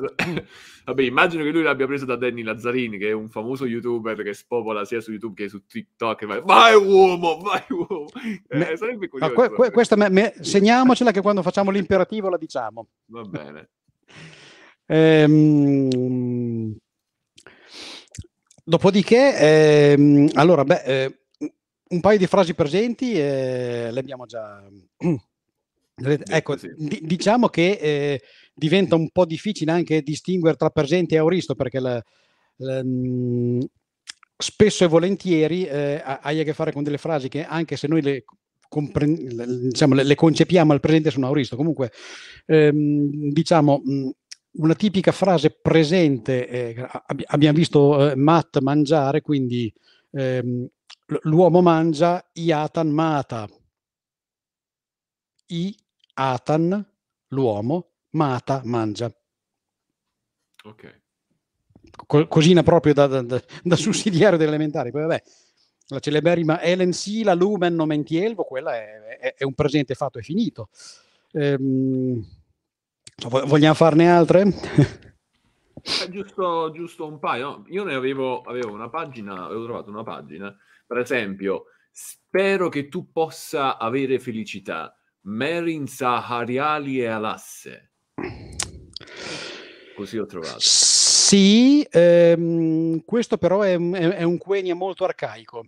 vabbè, immagino che lui l'abbia preso da Danny Lazzarini, che è un famoso youtuber che spopola sia su YouTube che su TikTok. Vai, vai uomo, vai uomo. Eh, sarebbe curioso. Que- que- eh. questa me- me... Segniamocela che quando facciamo l'imperativo la diciamo. Va bene. ehm... Dopodiché, ehm... allora, beh... Eh un paio di frasi presenti e le abbiamo già... Ecco, d- diciamo che eh, diventa un po' difficile anche distinguere tra presente e auristo perché la, la, mh, mm, spesso e volentieri eh, hai a che fare con delle frasi che anche se noi le, compre- le, diciamo, le, le concepiamo al presente sono auristo. Comunque, ehm, diciamo, mh, mm, una tipica frase presente, eh, ab- abbiamo visto eh, Matt mangiare, quindi... Ehm, l'uomo mangia iatan mata. I atan, l'uomo, mata, mangia. Ok. Co- cosina proprio da, da, da sussidiario dell'elementare. Poi vabbè, la celeberrima Elen Sila Lumen Nomentielvo, quella è, è, è, un presente fatto e finito. Ehm, vogliamo farne altre? Eh, giusto, giusto, un paio. Io ne avevo, avevo una pagina, avevo trovato una pagina per esempio, spero che tu possa avere felicità. Merin Sahariali e Alasse. Così ho trovato. Sì, ehm, questo però è, è, è un quenya molto arcaico.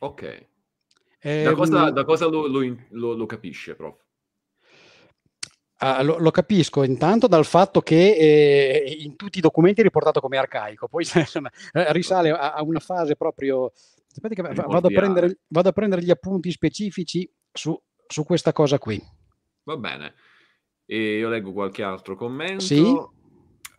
Ok. Eh, da ehm, cosa, da cosa lo, lo, lo, lo, capisce, prof? Ah, lo, capisco intanto dal fatto che eh, in tutti i documenti è riportato come arcaico, poi eh, risale a, a una fase proprio Sapete che vado a, prendere, vado a prendere gli appunti specifici su, su questa cosa qui. Va bene. E io leggo qualche altro commento. Sì.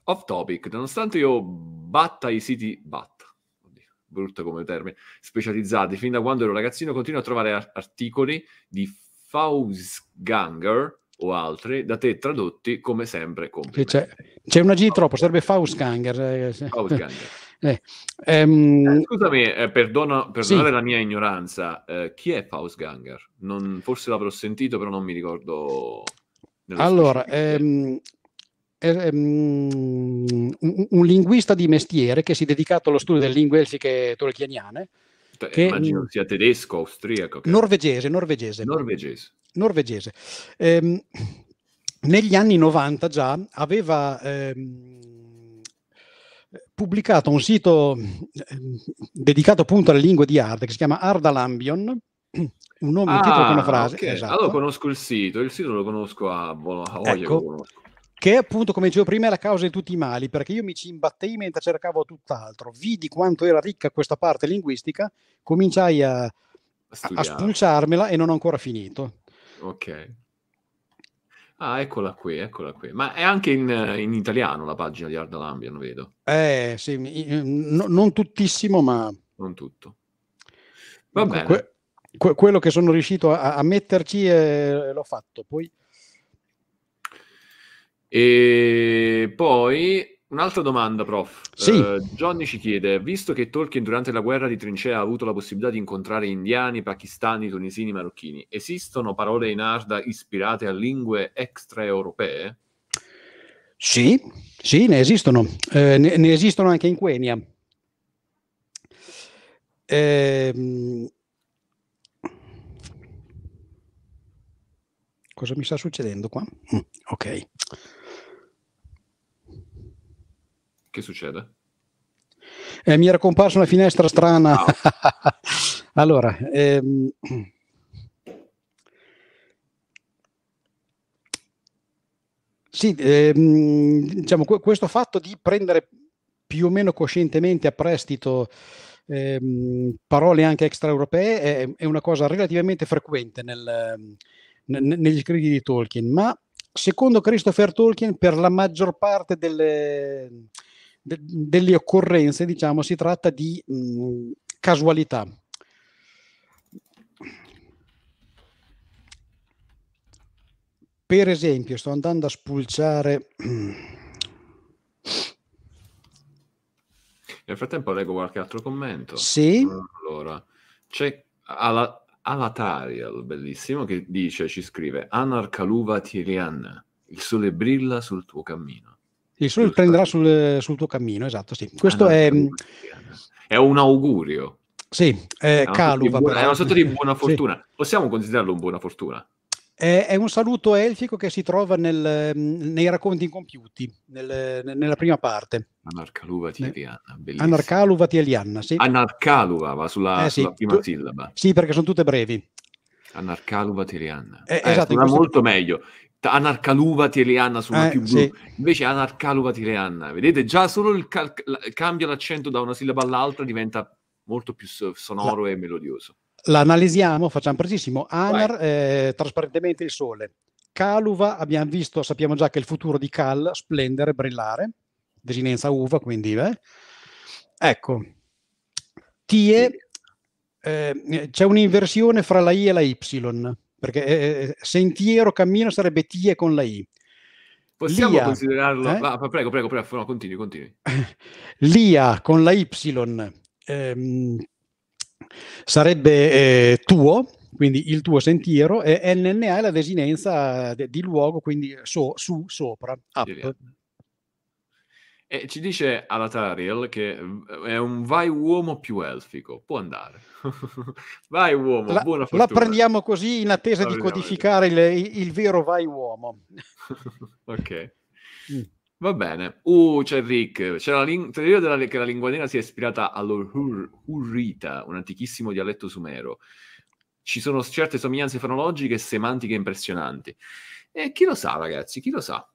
Off topic, nonostante io batta i siti, batta, oddio, brutta come termine, specializzati, fin da quando ero ragazzino continuo a trovare articoli di Faustganger o altri, da te tradotti come sempre C'è, c'è una G troppo, sarebbe Faustganger. Fausganger. Eh. Eh, ehm... Eh, scusami, eh, perdono, perdonate sì. la mia ignoranza, eh, chi è Faustganger? Non, forse l'avrò sentito, però non mi ricordo. Allora, ehm, eh, ehm, un, un, linguista di mestiere che si è dedicato allo studio delle lingue elfiche tolkieniane. che, immagino sia tedesco, austriaco. Che... Norvegese, norvegese. Norvegese. norvegese. Ehm, negli anni 90 già aveva ehm, pubblicato un sito eh, dedicato appunto alle lingue di Arda che si chiama Arda Lambion, un nome, ah, un titolo e una ah, frase. Okay. Esatto. Allora conosco il sito, il sito lo conosco a, buono, voglia ecco, che, è appunto, come dicevo prima, è la causa di tutti i mali, perché io mi ci imbattei mentre cercavo tutt'altro. Vidi quanto era ricca questa parte linguistica, cominciai a, a, a spulciarmela e non ho ancora finito. Ok. Ah, eccola qui, eccola qui. Ma è anche in, in italiano la pagina di Ardalambia, Ardalambian, vedo. Eh, sì, no, non tuttissimo, ma... Non tutto. Va bene. Que- que- quello che sono riuscito a, a metterci eh, l'ho fatto, poi... E poi Un'altra domanda, prof. Sì. Uh, Johnny ci chiede, visto che Tolkien durante la guerra di trincea ha avuto la possibilità di incontrare indiani, pakistani, tunisini, marocchini, esistono parole in arda ispirate a lingue extraeuropee? Sì, sì, ne esistono. Eh, ne, ne, esistono anche in Quenya. Eh, cosa mi sta succedendo qua? Mm, ok. Che succede? Eh, mi era comparsa una finestra strana. No. allora, ehm... sì, ehm, diciamo, questo fatto di prendere più o meno coscientemente a prestito ehm, parole anche extraeuropee è, è, una cosa relativamente frequente nel, nel, negli scritti di Tolkien, ma secondo Christopher Tolkien per la maggior parte delle, de- delle occorrenze, diciamo, si tratta di mh, mm, casualità. Per esempio, sto andando a spulciare... Nel frattempo leggo qualche altro commento. Sì. Allora, c'è alla, Alatariel, bellissimo, che dice, ci scrive, Anar Kaluva Tirian, il sole brilla sul tuo cammino. Il sole prenderà sul, sul, tuo cammino, esatto, sì. Questo ah, no, è... È mm, un augurio. Sì, eh, Calu. Buona, è una sorta di buona fortuna. Sì. Possiamo considerarlo un buona fortuna? È, è un saluto elfico che si trova nel, mm, nei racconti incompiuti, nel, nella prima parte. Anarcaluva Tieliana, bellissimo. Anarcaluva Tieliana, sì. Anarcaluva, va sulla, eh, sì. sulla prima tu, sillaba. Sì, perché sono tutte brevi. Anarcaluva Tieliana. Eh, eh, esatto. molto meglio. Anarcaluva Tileanna sulla eh, più blu, sì. invece Anarcaluva Tileanna. Vedete, già solo il cal- la- cambia l'accento da una sillaba all'altra diventa molto più sonoro la- e melodioso. L'analisiamo, facciamo precisissimo. Anar, eh, trasparentemente il sole. Caluva, abbiamo visto, sappiamo già che il futuro di Cal, splendere, brillare, desinenza uva, quindi... Eh. Ecco, Tie, eh, c'è un'inversione fra la I e la Y perché eh, eh, eh sentiero, cammino sarebbe TIE con la I. Possiamo Lia, considerarlo? Eh? Ah, prego, prego, prego, no, continui, continui. Lia con la Y ehm, sarebbe eh, tuo, quindi il tuo sentiero, e NNA è la desinenza de, di luogo, quindi so, su, sopra, up. E ci dice alla che eh, è un vai uomo più elfico, può andare. vai uomo, la, buona fortuna. La prendiamo così in attesa la di codificare il, il, vero vai uomo. ok. Mm. Va bene. Uh, c'è Rick. C'è la ling- della, che la lingua nera si è ispirata all'Urrita, un antichissimo dialetto sumero. Ci sono certe somiglianze fonologiche e semantiche impressionanti. E chi lo sa, ragazzi, chi lo sa?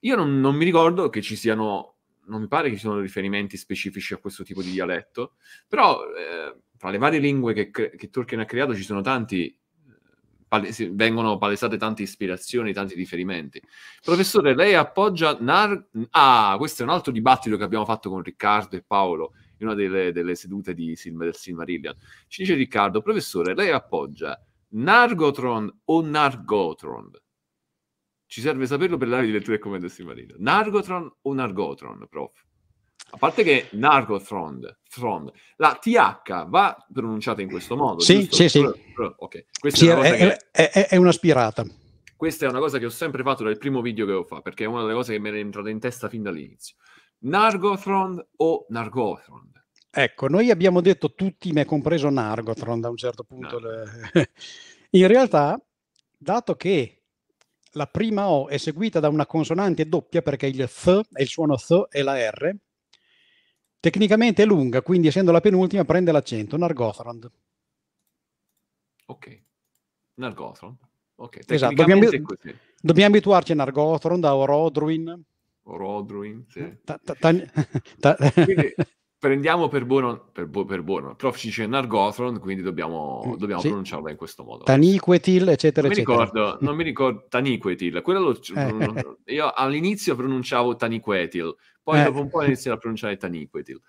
Io non, non mi ricordo che ci siano non mi pare che ci siano riferimenti specifici a questo tipo di dialetto, però eh, tra le varie lingue che, che, Tolkien ha creato ci sono tanti, eh, palesi, vengono palesate tante ispirazioni, tanti riferimenti. Professore, lei appoggia Nar... Ah, questo è un altro dibattito che abbiamo fatto con Riccardo e Paolo in una delle, delle sedute di Sil- del Silmarillion. Ci dice Riccardo, professore, lei appoggia Nargotron o Nargotron? Ci serve saperlo per l'area di lettura del comando sottomarino. Nargotron o Nargotron, prof? A parte che Nargotron, Thrond, la TH va pronunciata in questo modo. Sì, giusto? sì, sì. Okay. sì è, una è, che... è, è una spirata. Questa è una cosa che ho sempre fatto dal primo video che ho fatto, perché è una delle cose che mi era entrata in testa fin dall'inizio. Nargothrond o Nargothrond? Ecco, noi abbiamo detto tutti, me compreso Nargothrond da un certo punto. No. Le... In realtà, dato che la prima O è seguita da una consonante doppia perché il Th è il suono Th e la R. Tecnicamente è lunga, quindi essendo la penultima prende l'accento, Nargothrond. Ok, Nargothrond. Ok, esatto, dobbiamo, dobbiamo, abituarci a Nargothrond, a Orodruin. Orodruin, sì. Ta, ta, ta, Quindi, prendiamo per buono, per, bu- per buono. Prof ci dice Nargotron, quindi dobbiamo, mm, dobbiamo sì. pronunciarla in questo modo. Taniquetil, eccetera, non eccetera. Mi ricordo, mm. non mi ricordo Taniquetil. Lo, eh. io all'inizio pronunciavo Taniquetil, poi eh. dopo un po' iniziano a pronunciare Taniquetil.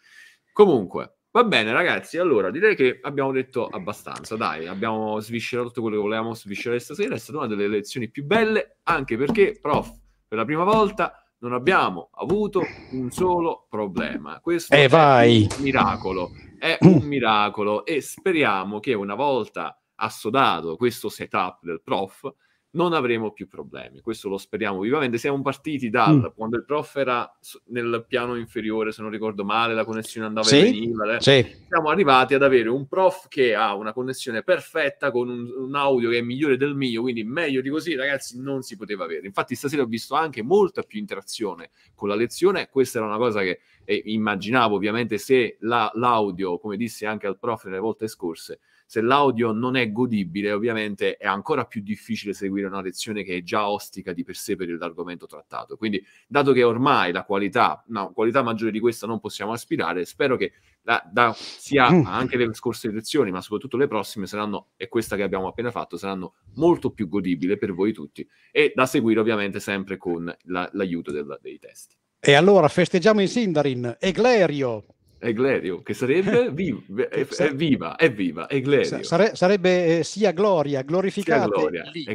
Comunque, va bene ragazzi, allora direi che abbiamo detto abbastanza, dai, abbiamo sviscerato tutto quello che volevamo sviscerare stasera, è stata una delle lezioni più belle, anche perché, prof, per la prima volta non abbiamo avuto un solo problema. Questo eh, è vai. un miracolo, è uh. un miracolo e speriamo che una volta assodato questo setup del prof, non avremo più problemi. Questo lo speriamo vivamente. Siamo partiti dal mm. quando il prof era nel piano inferiore, se non ricordo male, la connessione andava sì? e veniva. Sì. Siamo arrivati ad avere un prof che ha una connessione perfetta con un, un, audio che è migliore del mio, quindi meglio di così, ragazzi, non si poteva avere. Infatti, stasera ho visto anche molta più interazione con la lezione. Questa era una cosa che eh, immaginavo, ovviamente, se la, l'audio, come disse anche al prof nelle volte scorse, se l'audio non è godibile, ovviamente è ancora più difficile seguire una lezione che è già ostica di per sé per l'argomento trattato. Quindi, dato che ormai la qualità, no, qualità maggiore di questa non possiamo aspirare, spero che la, da, sia mm. anche le scorse lezioni, ma soprattutto le prossime saranno, e questa che abbiamo appena fatto, saranno molto più godibili per voi tutti e da seguire ovviamente sempre con la, l'aiuto del, dei testi. E allora festeggiamo in Sindarin, Eglerio, Eglerio, che sarebbe viv- è, è viva, è viva, Eglerio. Sare- sarebbe eh, sia gloria, glorificata.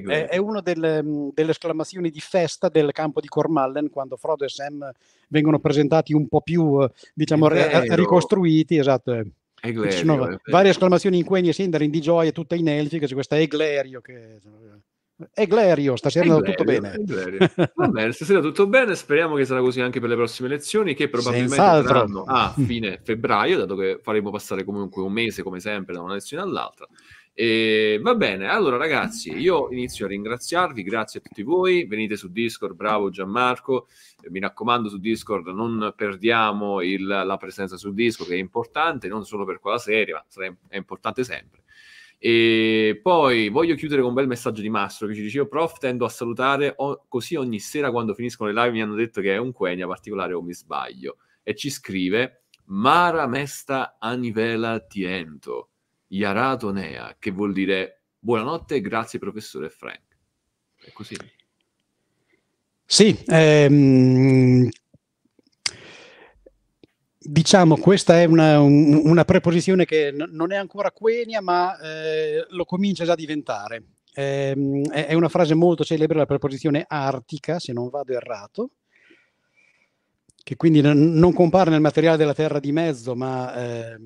È, è una delle, mm, delle, esclamazioni di festa del campo di Cormallen, quando Frodo e Sam vengono presentati un po' più, eh, diciamo, re- ricostruiti, esatto. Eh. Eglerio, ci sono varie esclamazioni in Quenya e Sindarin di gioia, tutte in che c'è questa Eglerio che... Eglerio, stasera è andato tutto bene. Va bene, stasera tutto bene, speriamo che sarà così anche per le prossime elezioni che probabilmente saranno a fine febbraio, dato che faremo passare comunque un mese come sempre da una lezione all'altra. E va bene, allora ragazzi, io inizio a ringraziarvi, grazie a tutti voi, venite su Discord, bravo Gianmarco, mi raccomando su Discord non perdiamo il, la presenza su Discord che è importante, non solo per quella serie, ma è importante sempre. E poi voglio chiudere con un bel messaggio di Mastro che ci dice: Io, Prof, tendo a salutare o- così ogni sera quando finiscono le live. Mi hanno detto che è un quenia particolare o mi sbaglio. E ci scrive: Mara mesta anivela tiento, yaratonea, che vuol dire buonanotte grazie, professore Frank. È così. Sì, ehm, diciamo questa è una, un, una preposizione che n- non è ancora quenia, ma eh, lo comincia già a diventare. Eh, è una frase molto celebre, la preposizione artica, se non vado errato, che quindi n- non compare nel materiale della Terra di Mezzo, ma eh,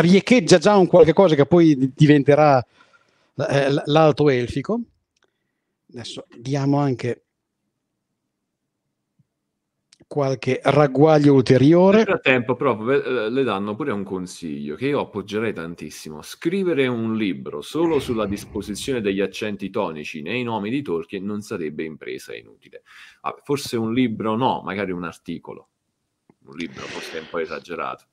riecheggia già un qualche cosa che poi diventerà eh, l'alto elfico. Adesso diamo anche qualche ragguaglio ulteriore. Nel frattempo, però, eh, le danno pure un consiglio che io appoggerei tantissimo. Scrivere un libro solo sulla disposizione degli accenti tonici nei nomi di Tolkien non sarebbe impresa inutile. Ah, forse un libro no, magari un articolo. Un libro forse è un po' esagerato.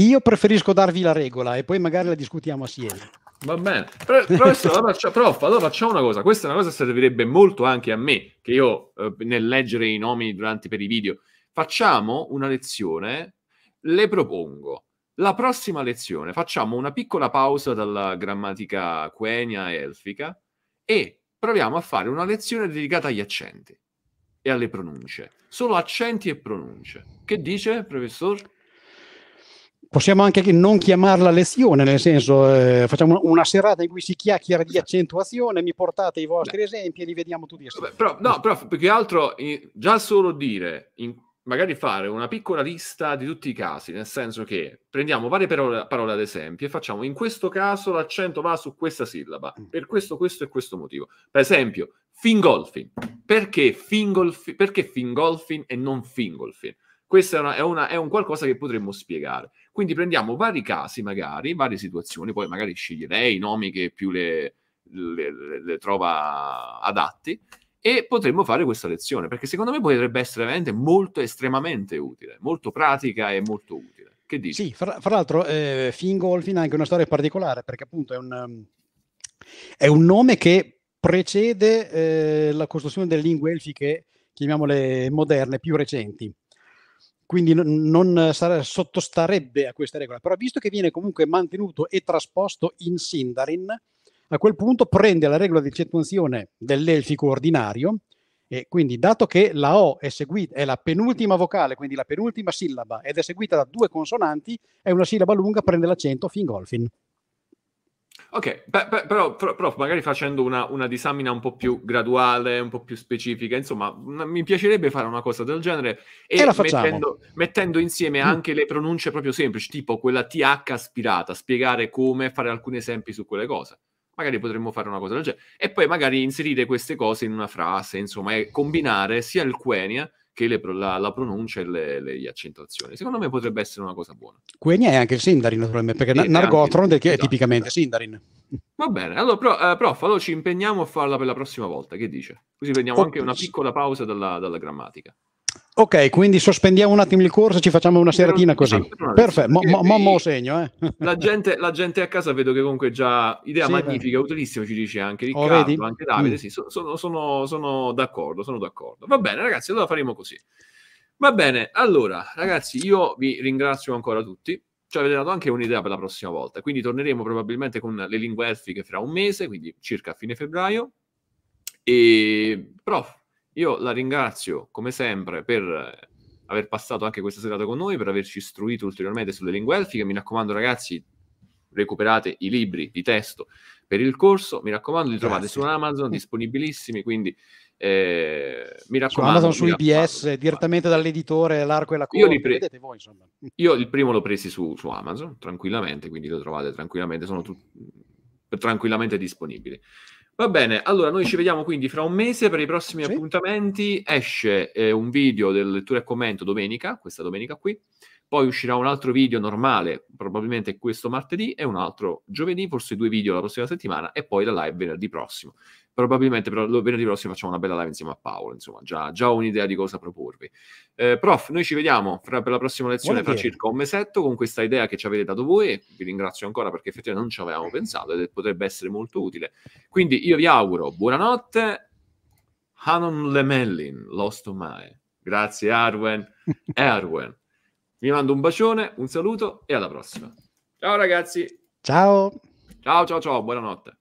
Io preferisco darvi la regola e poi magari la discutiamo assieme. Va bene, Pre- professore, allora, faccia- prof, allora facciamo una cosa. Questa è una cosa che servirebbe molto anche a me, che io eh, nel leggere i nomi durante per i video. Facciamo una lezione, le propongo. La prossima lezione facciamo una piccola pausa dalla grammatica quenia e elfica e proviamo a fare una lezione dedicata agli accenti e alle pronunce. Solo accenti e pronunce. Che dice, professor? possiamo anche non chiamarla lezione, nel senso eh, facciamo una serata in cui si chiacchiera di esatto. accentuazione, mi portate i vostri Beh. esempi e li vediamo tutti Vabbè, però, no, però più che altro già solo dire, in, magari fare una piccola lista di tutti i casi, nel senso che prendiamo varie parole, parole ad esempio e facciamo in questo caso l'accento va su questa sillaba, mm. per questo, questo e questo motivo. Per esempio, Fingolfin. Perché Fingolfin, perché Fingolfin e non Fingolfin? Questo è, una, è, una, è un qualcosa che potremmo spiegare. Quindi prendiamo vari casi, magari, varie situazioni, poi magari sceglierei i nomi che più le, le, le, le trova adatti e potremmo fare questa lezione, perché secondo me potrebbe essere veramente molto estremamente utile, molto pratica e molto utile. Che dici? Sì, fra, fra l'altro eh, Fingolfin ha anche una storia particolare, perché appunto è un, ehm, è un nome che precede eh, la costruzione delle lingue elfiche, chiamiamole moderne, più recenti quindi non sare- sottostarebbe a questa regola, Però visto che viene comunque mantenuto e trasposto in Sindarin, a quel punto prende la regola di accentuazione dell'elfico ordinario e quindi dato che la O è, seguita, è la penultima vocale, quindi la penultima sillaba, ed è seguita da due consonanti, è una sillaba lunga, prende l'accento fin golfin. Ok, beh, beh, però, però, magari facendo una, una, disamina un po' più graduale, un po' più specifica, insomma, mi piacerebbe fare una cosa del genere e, e mettendo, mettendo, insieme mm. anche mm. le pronunce proprio semplici, tipo quella TH aspirata, spiegare come fare alcuni esempi su quelle cose. Magari potremmo fare una cosa del genere e poi magari inserire queste cose in una frase, insomma, e combinare sia il Quenya che le, la, la, pronuncia e le, le, accentuazioni. Secondo me potrebbe essere una cosa buona. Quindi è anche Sindarin, naturalmente, perché sì, Nargotron anche, esatto, è tipicamente esatto. Sindarin. Va bene, allora, però, eh, prof, allora ci impegniamo a farla per la prossima volta, che dice? Così prendiamo oh, anche una piccola pausa dalla, dalla grammatica. Ok, quindi sospendiamo un attimo il corso e ci facciamo una seratina così. Perfetto, mo, mo, mo, segno. Eh. La, gente, la, gente, a casa vedo che comunque già idea sì, magnifica, beh. utilissima ci dice anche oh, Riccardo, oh, anche Davide, mm. sì, sono, sono, sono, d'accordo, sono d'accordo. Va bene ragazzi, allora faremo così. Va bene, allora ragazzi io vi ringrazio ancora tutti, ci avete dato anche un'idea per la prossima volta, quindi torneremo probabilmente con le lingue elfiche fra un mese, quindi circa a fine febbraio. E prof, io la ringrazio come sempre per eh, aver passato anche questa serata con noi, per averci istruito ulteriormente sulle lingue elfiche. Mi raccomando, ragazzi, recuperate i libri di testo per il corso. Mi raccomando, li trovate Grazie. su Amazon, disponibilissimi. Quindi eh, mi raccomando. Su Amazon, su IBS, direttamente dall'editore L'Arco e la Corte. Io, pre- Io il primo l'ho preso su, su, Amazon tranquillamente, quindi lo trovate tranquillamente, sono tu- tranquillamente disponibili. Va bene, allora noi ci vediamo quindi fra un mese per i prossimi sì. appuntamenti. Esce eh, un video del lettura e commento domenica, questa domenica qui. Poi uscirà un altro video normale, probabilmente questo martedì, e un altro giovedì, forse due video la prossima settimana, e poi la live venerdì prossimo probabilmente però venerdì prossimo facciamo una bella live insieme a Paolo, insomma, già, già ho un'idea di cosa proporvi. Eh, prof, noi ci vediamo fra, per la prossima lezione fra circa un mesetto con questa idea che ci avete dato voi vi ringrazio ancora perché effettivamente non ci avevamo eh. pensato ed potrebbe essere molto utile. Quindi io vi auguro buonanotte. Hanon Lemellin, Lost Mae. Grazie Arwen. Erwen. Vi mando un bacione, un saluto e alla prossima. Ciao ragazzi. Ciao. Ciao ciao ciao, buonanotte.